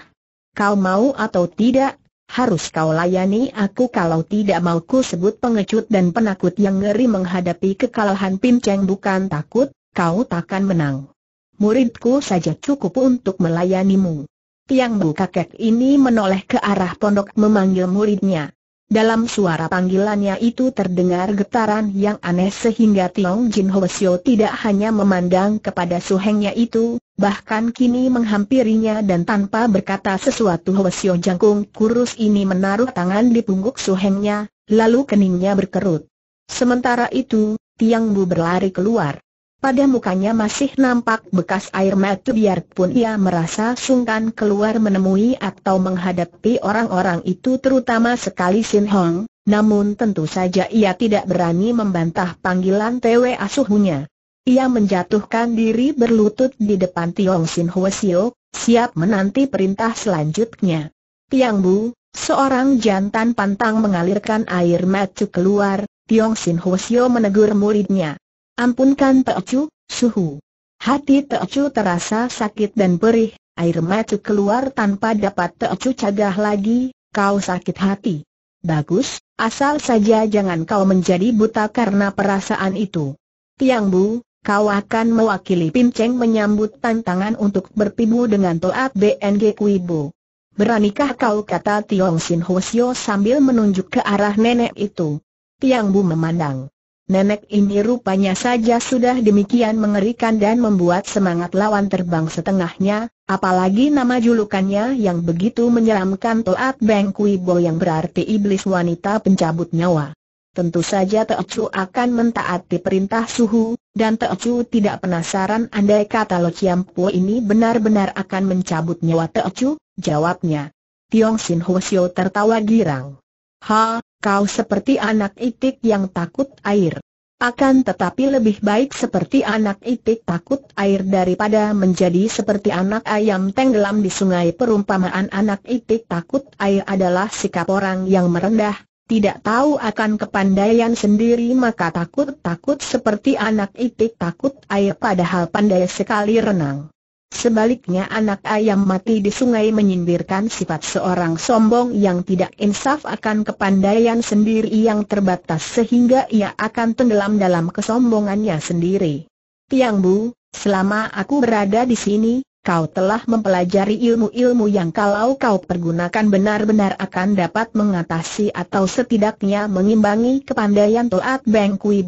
S1: Kau mau atau tidak, harus kau layani aku kalau tidak mau ku sebut pengecut dan penakut yang ngeri menghadapi kekalahan Pim Cheng bukan takut, kau takkan menang. Muridku saja cukup untuk melayanimu. Tiang Bu kakek ini menoleh ke arah pondok memanggil muridnya. Dalam suara panggilannya itu terdengar getaran yang aneh sehingga Tiong Jin Hoesio tidak hanya memandang kepada suhengnya itu, bahkan kini menghampirinya dan tanpa berkata sesuatu Hoesio jangkung kurus ini menaruh tangan di punggung suhengnya, lalu keningnya berkerut. Sementara itu, Tiang Bu berlari keluar. Pada mukanya masih nampak bekas air mata biarpun ia merasa sungkan keluar menemui atau menghadapi orang-orang itu terutama sekali Sin Hong, namun tentu saja ia tidak berani membantah panggilan Tewe Asuhunya. Ia menjatuhkan diri berlutut di depan Tiong Sin Hwasio, siap menanti perintah selanjutnya. Tiang Bu, seorang jantan pantang mengalirkan air mata keluar, Tiong Sin Hwasio menegur muridnya. Ampunkan Teocu, suhu. Hati Teocu terasa sakit dan perih, air mata keluar tanpa dapat Teocu cagah lagi, kau sakit hati. Bagus, asal saja jangan kau menjadi buta karena perasaan itu. Tiang Bu, kau akan mewakili Pinceng menyambut tantangan untuk berpibu dengan Toat BNG Kui Bu. Beranikah kau kata Tiong Sin Ho Sio sambil menunjuk ke arah nenek itu. Tiang Bu memandang. Nenek ini rupanya saja sudah demikian mengerikan dan membuat semangat lawan terbang setengahnya, apalagi nama julukannya yang begitu menyeramkan Toat Beng Kui Bo yang berarti iblis wanita pencabut nyawa. Tentu saja Teocu akan mentaati perintah suhu, dan Teocu tidak penasaran andai kata Lo po ini benar-benar akan mencabut nyawa Teocu, jawabnya. Tiong Sin Ho Sio tertawa girang. Ha, kau seperti anak itik yang takut air. Akan tetapi lebih baik seperti anak itik takut air daripada menjadi seperti anak ayam tenggelam di sungai Perumpamaan anak itik takut air adalah sikap orang yang merendah, tidak tahu akan kepandaian sendiri maka takut-takut seperti anak itik takut air padahal pandai sekali renang. Sebaliknya anak ayam mati di sungai menyindirkan sifat seorang sombong yang tidak insaf akan kepandaian sendiri yang terbatas sehingga ia akan tenggelam dalam kesombongannya sendiri. Tiang Bu, selama aku berada di sini, kau telah mempelajari ilmu-ilmu yang kalau kau pergunakan benar-benar akan dapat mengatasi atau setidaknya mengimbangi kepandaian Toat Beng Kui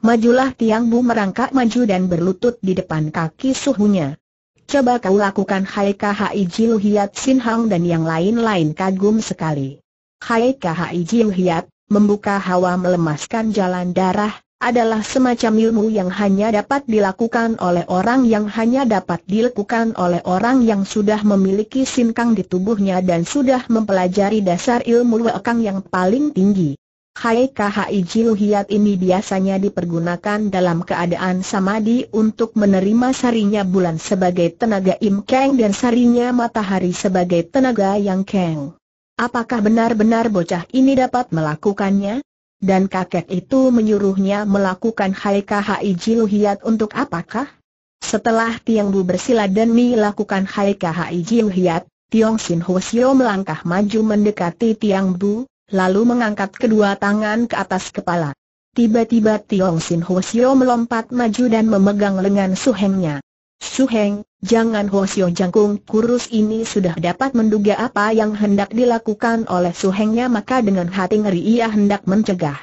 S1: Majulah Tiang Bu merangkak maju dan berlutut di depan kaki suhunya coba kau lakukan Hai KHI Jiu Hiat Sin Hang dan yang lain-lain kagum sekali. Hai KHI Jiu Hiat, membuka hawa melemaskan jalan darah, adalah semacam ilmu yang hanya dapat dilakukan oleh orang yang hanya dapat dilakukan oleh orang yang sudah memiliki sinkang di tubuhnya dan sudah mempelajari dasar ilmu Kang yang paling tinggi. Hai Khi Jiluhiat ini biasanya dipergunakan dalam keadaan samadi untuk menerima sarinya bulan sebagai tenaga Im Kang dan sarinya matahari sebagai tenaga Yang keng. Apakah benar-benar bocah ini dapat melakukannya? Dan kakek itu menyuruhnya melakukan Hai Khi Jiluhiat untuk apakah? Setelah Tiang Bu bersila dan melakukan Khi Jiluhiat, Tiong Sin Sio melangkah maju mendekati Tiang Bu, lalu mengangkat kedua tangan ke atas kepala. Tiba-tiba Tiong Sin Ho Sio melompat maju dan memegang lengan Su Hengnya. Su Heng, jangan Ho Sio jangkung kurus ini sudah dapat menduga apa yang hendak dilakukan oleh Su Hengnya maka dengan hati ngeri ia hendak mencegah.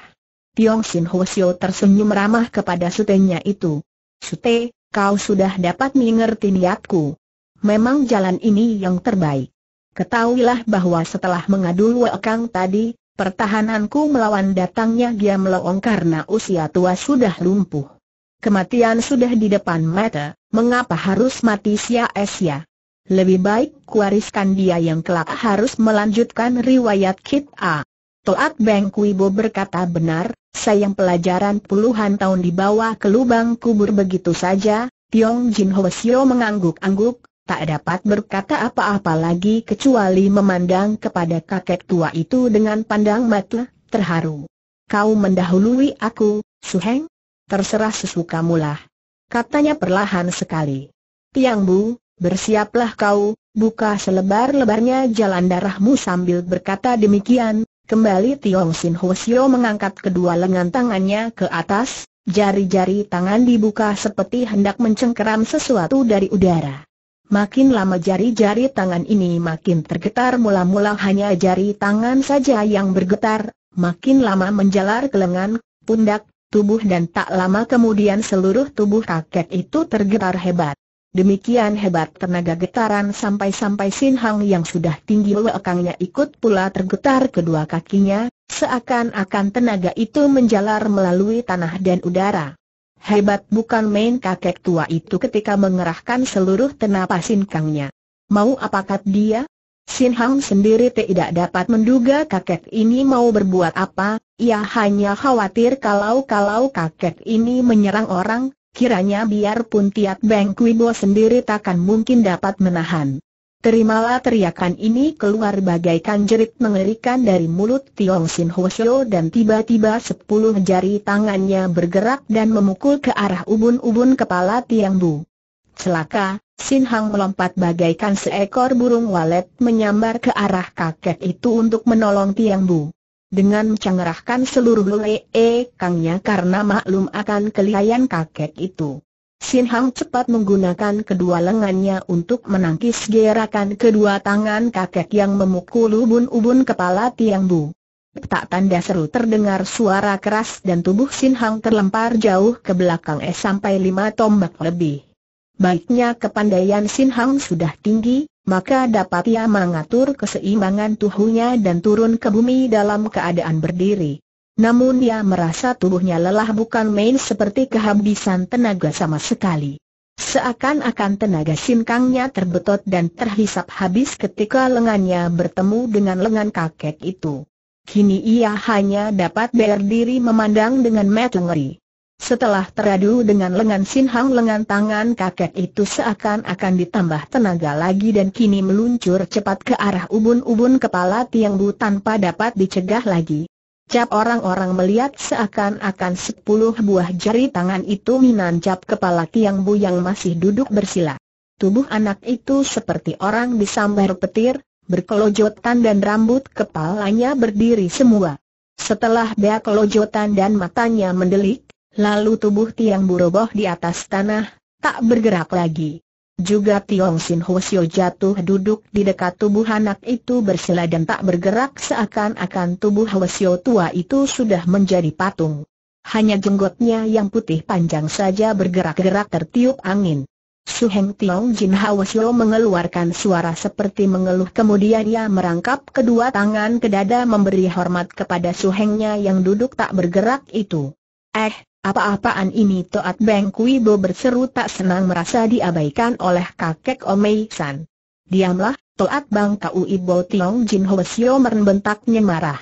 S1: Tiong Sin Ho Sio tersenyum ramah kepada Su sutenya itu. Su Sute, kau sudah dapat mengerti niatku. Memang jalan ini yang terbaik. Ketahuilah bahwa setelah mengadu Wakang tadi, pertahananku melawan datangnya Giam Leong karena usia tua sudah lumpuh. Kematian sudah di depan mata, mengapa harus mati sia-sia? Ya? Lebih baik kuariskan dia yang kelak harus melanjutkan riwayat Kit A. Toat Beng Kuibo berkata benar, sayang pelajaran puluhan tahun dibawa ke lubang kubur begitu saja, Tiong Jin Sio mengangguk-angguk, tak dapat berkata apa-apa lagi kecuali memandang kepada kakek tua itu dengan pandang mata terharu. Kau mendahului aku, Suheng? Terserah sesukamulah. Katanya perlahan sekali. Tiang Bu, bersiaplah kau, buka selebar-lebarnya jalan darahmu sambil berkata demikian. Kembali Tiong Sin Hosio mengangkat kedua lengan tangannya ke atas, jari-jari tangan dibuka seperti hendak mencengkeram sesuatu dari udara. Makin lama jari-jari tangan ini makin tergetar mula-mula hanya jari tangan saja yang bergetar, makin lama menjalar ke lengan, pundak, tubuh dan tak lama kemudian seluruh tubuh kakek itu tergetar hebat. Demikian hebat tenaga getaran sampai-sampai Sin Hang yang sudah tinggi lekangnya ikut pula tergetar kedua kakinya, seakan-akan tenaga itu menjalar melalui tanah dan udara. Hebat bukan main kakek tua itu ketika mengerahkan seluruh tenaga sinkangnya. Mau apakah dia? Sin Hang sendiri tidak dapat menduga kakek ini mau berbuat apa, ia hanya khawatir kalau-kalau kakek ini menyerang orang, kiranya biarpun Tiat Beng Kuibo sendiri takkan mungkin dapat menahan. Terimalah teriakan ini keluar bagaikan jerit mengerikan dari mulut Tiong Sin Hwasyo dan tiba-tiba sepuluh jari tangannya bergerak dan memukul ke arah ubun-ubun kepala Tiang Bu. Celaka, Sin Hang melompat bagaikan seekor burung walet menyambar ke arah kakek itu untuk menolong Tiang Bu. Dengan mencengerahkan seluruh eh kangnya karena maklum akan kelihayan kakek itu. Sin Hang cepat menggunakan kedua lengannya untuk menangkis gerakan kedua tangan kakek yang memukul ubun-ubun kepala Tiang Bu. Tak tanda seru terdengar suara keras dan tubuh Sin Hang terlempar jauh ke belakang eh sampai lima tombak lebih. Baiknya kepandaian Sin Hang sudah tinggi, maka dapat ia mengatur keseimbangan tubuhnya dan turun ke bumi dalam keadaan berdiri. Namun dia merasa tubuhnya lelah bukan main seperti kehabisan tenaga sama sekali. Seakan-akan tenaga sinkangnya terbetot dan terhisap habis ketika lengannya bertemu dengan lengan kakek itu. Kini ia hanya dapat berdiri memandang dengan mata ngeri. Setelah teradu dengan lengan Sinhang lengan tangan kakek itu seakan-akan ditambah tenaga lagi dan kini meluncur cepat ke arah ubun-ubun kepala Tiang Bu tanpa dapat dicegah lagi. Cap orang-orang melihat seakan-akan sepuluh buah jari tangan itu menancap kepala Tiang Bu yang masih duduk bersila. Tubuh anak itu seperti orang disambar petir, berkelojotan dan rambut kepalanya berdiri semua. Setelah dia kelojotan dan matanya mendelik, lalu tubuh Tiang Bu roboh di atas tanah, tak bergerak lagi. Juga Tiong Sin Ho Sio jatuh duduk di dekat tubuh anak itu bersila dan tak bergerak seakan-akan tubuh Ho Sio tua itu sudah menjadi patung. Hanya jenggotnya yang putih panjang saja bergerak-gerak tertiup angin. Su Heng Tiong Jin Ho Sio mengeluarkan suara seperti mengeluh kemudian ia merangkap kedua tangan ke dada memberi hormat kepada Su Hengnya yang duduk tak bergerak itu. Eh, apa-apaan ini Toat Beng Bo berseru tak senang merasa diabaikan oleh kakek Omei San. Diamlah, Toat Bang Kau Ibo Tiong Jin Ho Sio bentaknya marah.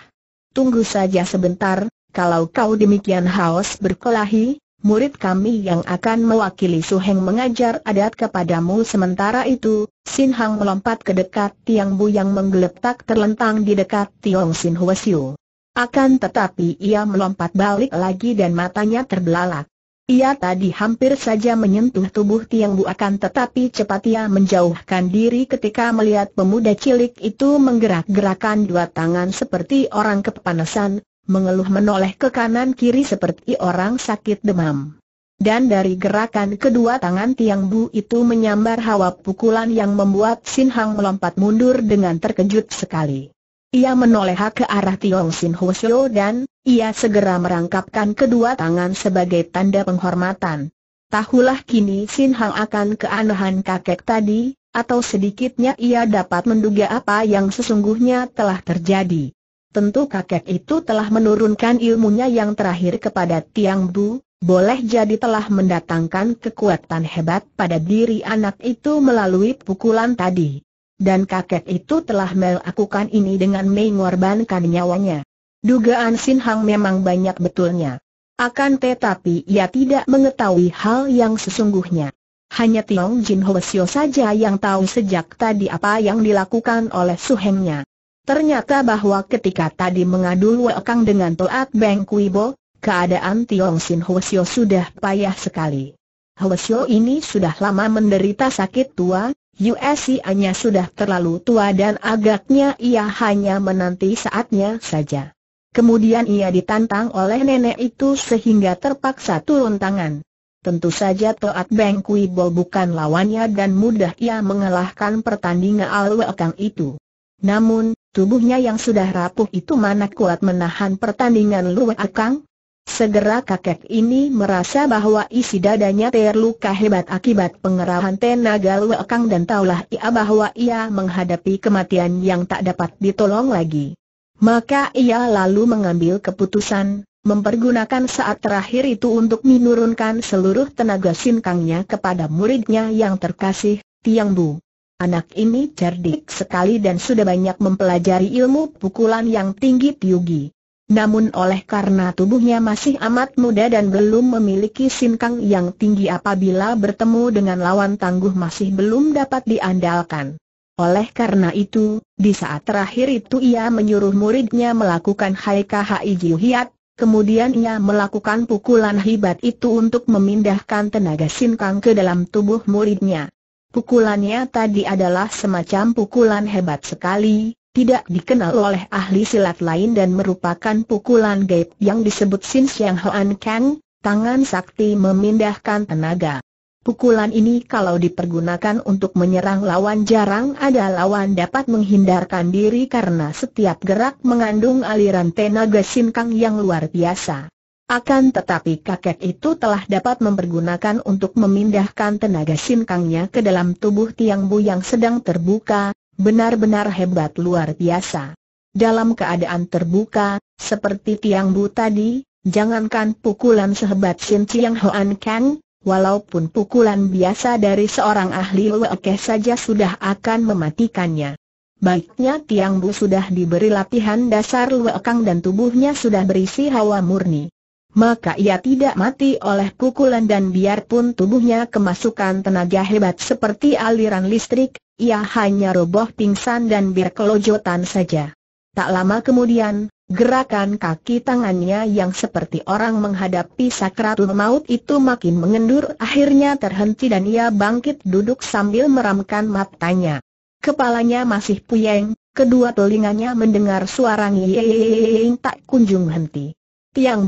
S1: Tunggu saja sebentar, kalau kau demikian haus berkelahi, murid kami yang akan mewakili Su Heng mengajar adat kepadamu Sementara itu, Sin Hang melompat ke dekat Tiang Bu yang menggeletak terlentang di dekat Tiong Jin Ho Sio. Akan tetapi ia melompat balik lagi dan matanya terbelalak. Ia tadi hampir saja menyentuh tubuh Tiang Bu akan tetapi cepat ia menjauhkan diri ketika melihat pemuda cilik itu menggerak-gerakan dua tangan seperti orang kepanasan, mengeluh menoleh ke kanan kiri seperti orang sakit demam. Dan dari gerakan kedua tangan Tiang Bu itu menyambar hawa pukulan yang membuat Sin Hang melompat mundur dengan terkejut sekali. Ia menoleh ke arah Tiong Sin Husyo dan, ia segera merangkapkan kedua tangan sebagai tanda penghormatan. Tahulah kini Sin Hang akan keanehan kakek tadi, atau sedikitnya ia dapat menduga apa yang sesungguhnya telah terjadi. Tentu kakek itu telah menurunkan ilmunya yang terakhir kepada Tiang Bu, boleh jadi telah mendatangkan kekuatan hebat pada diri anak itu melalui pukulan tadi dan kakek itu telah melakukan ini dengan mengorbankan nyawanya. Dugaan Sin Hang memang banyak betulnya. Akan tetapi ia tidak mengetahui hal yang sesungguhnya. Hanya Tiong Jin Hoesio saja yang tahu sejak tadi apa yang dilakukan oleh suhengnya. Ternyata bahwa ketika tadi mengadu Kang dengan Toat Beng Kuibo, keadaan Tiong Sin Hoesio sudah payah sekali. Hoesio ini sudah lama menderita sakit tua, usia hanya sudah terlalu tua dan agaknya ia hanya menanti saatnya saja. Kemudian ia ditantang oleh nenek itu sehingga terpaksa turun tangan. Tentu saja Toat Beng Kui Bo bukan lawannya dan mudah ia mengalahkan pertandingan Alwekang itu. Namun, tubuhnya yang sudah rapuh itu mana kuat menahan pertandingan Luwekang? Segera kakek ini merasa bahwa isi dadanya terluka hebat akibat pengerahan tenaga luakang dan taulah ia bahwa ia menghadapi kematian yang tak dapat ditolong lagi. Maka ia lalu mengambil keputusan, mempergunakan saat terakhir itu untuk menurunkan seluruh tenaga sinkangnya kepada muridnya yang terkasih, Tiang Bu. Anak ini cerdik sekali dan sudah banyak mempelajari ilmu pukulan yang tinggi Tiugi. Namun oleh karena tubuhnya masih amat muda dan belum memiliki sinkang yang tinggi apabila bertemu dengan lawan tangguh masih belum dapat diandalkan. Oleh karena itu, di saat terakhir itu ia menyuruh muridnya melakukan Hai Jiuhiat, kemudian ia melakukan pukulan hibat itu untuk memindahkan tenaga sinkang ke dalam tubuh muridnya. Pukulannya tadi adalah semacam pukulan hebat sekali, tidak dikenal oleh ahli silat lain dan merupakan pukulan gaib yang disebut Sin Xiang Hoan Kang, tangan sakti memindahkan tenaga. Pukulan ini kalau dipergunakan untuk menyerang lawan jarang ada lawan dapat menghindarkan diri karena setiap gerak mengandung aliran tenaga kang yang luar biasa. Akan tetapi kakek itu telah dapat mempergunakan untuk memindahkan tenaga kangnya ke dalam tubuh Tiang Bu yang sedang terbuka, Benar-benar hebat luar biasa. Dalam keadaan terbuka, seperti tiang bu tadi, jangankan pukulan sehebat Sin Chiang Hoan Kang, walaupun pukulan biasa dari seorang ahli lueke saja sudah akan mematikannya. Baiknya Tiang Bu sudah diberi latihan dasar luekang dan tubuhnya sudah berisi hawa murni maka ia tidak mati oleh pukulan dan biarpun tubuhnya kemasukan tenaga hebat seperti aliran listrik, ia hanya roboh pingsan dan berkelojotan saja. Tak lama kemudian, gerakan kaki tangannya yang seperti orang menghadapi sakratul maut itu makin mengendur akhirnya terhenti dan ia bangkit duduk sambil meramkan matanya. Kepalanya masih puyeng, kedua telinganya mendengar suara ngiyeng tak kunjung henti. Tiang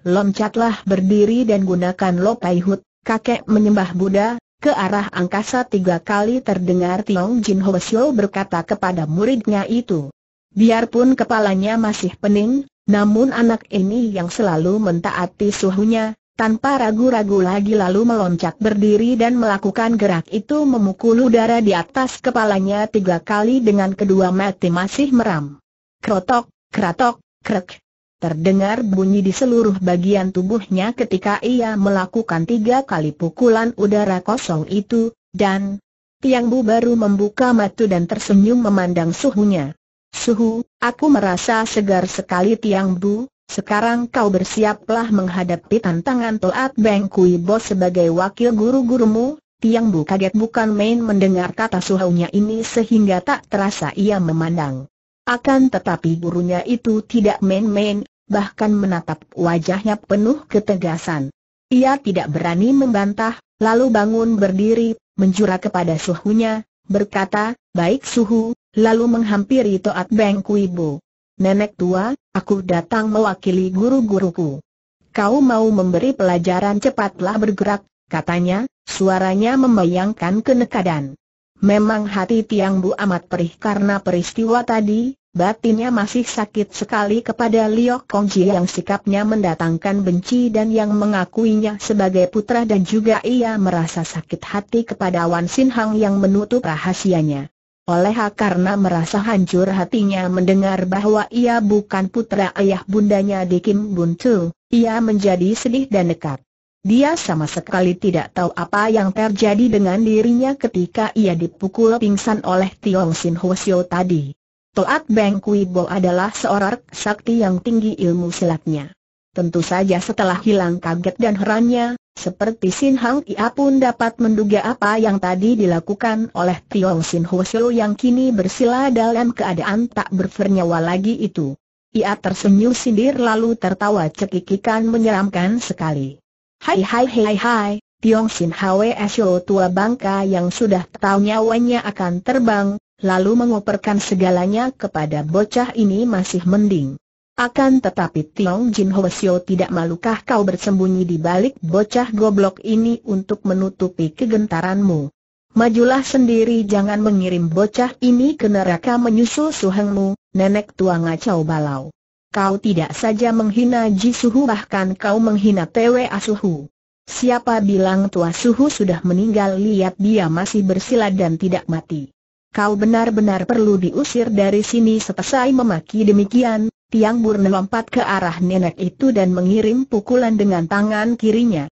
S1: Loncatlah berdiri dan gunakan lopai hut, kakek menyembah Buddha, ke arah angkasa tiga kali terdengar Tiong Jin Ho Siu berkata kepada muridnya itu. Biarpun kepalanya masih pening, namun anak ini yang selalu mentaati suhunya, tanpa ragu-ragu lagi lalu meloncat berdiri dan melakukan gerak itu memukul udara di atas kepalanya tiga kali dengan kedua mati masih meram. Krotok, kratok, krek, Terdengar bunyi di seluruh bagian tubuhnya ketika ia melakukan tiga kali pukulan udara kosong itu, dan Tiang Bu baru membuka mata dan tersenyum memandang suhunya. Suhu, aku merasa segar sekali Tiang Bu, sekarang kau bersiaplah menghadapi tantangan Toat Beng Kui Bo sebagai wakil guru-gurumu. Tiang Bu kaget bukan main mendengar kata suhunya ini sehingga tak terasa ia memandang. Akan tetapi gurunya itu tidak main-main, bahkan menatap wajahnya penuh ketegasan. Ia tidak berani membantah, lalu bangun berdiri, menjura kepada suhunya, berkata, baik suhu, lalu menghampiri Toat Beng Kuibo. Nenek tua, aku datang mewakili guru-guruku. Kau mau memberi pelajaran cepatlah bergerak, katanya, suaranya membayangkan kenekadan. Memang hati Tiang Bu amat perih karena peristiwa tadi, Batinnya masih sakit sekali kepada Liok Kongji yang sikapnya mendatangkan benci dan yang mengakuinya sebagai putra dan juga ia merasa sakit hati kepada Wan Sin Hang yang menutup rahasianya. Oleh karena merasa hancur hatinya mendengar bahwa ia bukan putra ayah bundanya di Kim Bun Tu, ia menjadi sedih dan dekat. Dia sama sekali tidak tahu apa yang terjadi dengan dirinya ketika ia dipukul pingsan oleh Tiong Sin Ho Sio tadi. Toat Beng Kui Bo adalah seorang sakti yang tinggi ilmu silatnya. Tentu saja setelah hilang kaget dan herannya, seperti Sin Hang Ia pun dapat menduga apa yang tadi dilakukan oleh Tiong Sin Ho Shou yang kini bersila dalam keadaan tak bernyawa lagi itu. Ia tersenyum sindir lalu tertawa cekikikan menyeramkan sekali. Hai hai hai hai, Tiong Sin Hwe Shou tua bangka yang sudah tahu nyawanya akan terbang, lalu mengoperkan segalanya kepada bocah ini masih mending. Akan tetapi Tiong Jin Hoesio tidak malukah kau bersembunyi di balik bocah goblok ini untuk menutupi kegentaranmu. Majulah sendiri jangan mengirim bocah ini ke neraka menyusul suhengmu, nenek tua ngacau balau. Kau tidak saja menghina Ji Suhu bahkan kau menghina Tewe Asuhu. Siapa bilang tua Suhu sudah meninggal lihat dia masih bersila dan tidak mati kau benar-benar perlu diusir dari sini Setelah memaki demikian, Tiang Burn melompat ke arah nenek itu dan mengirim pukulan dengan tangan kirinya.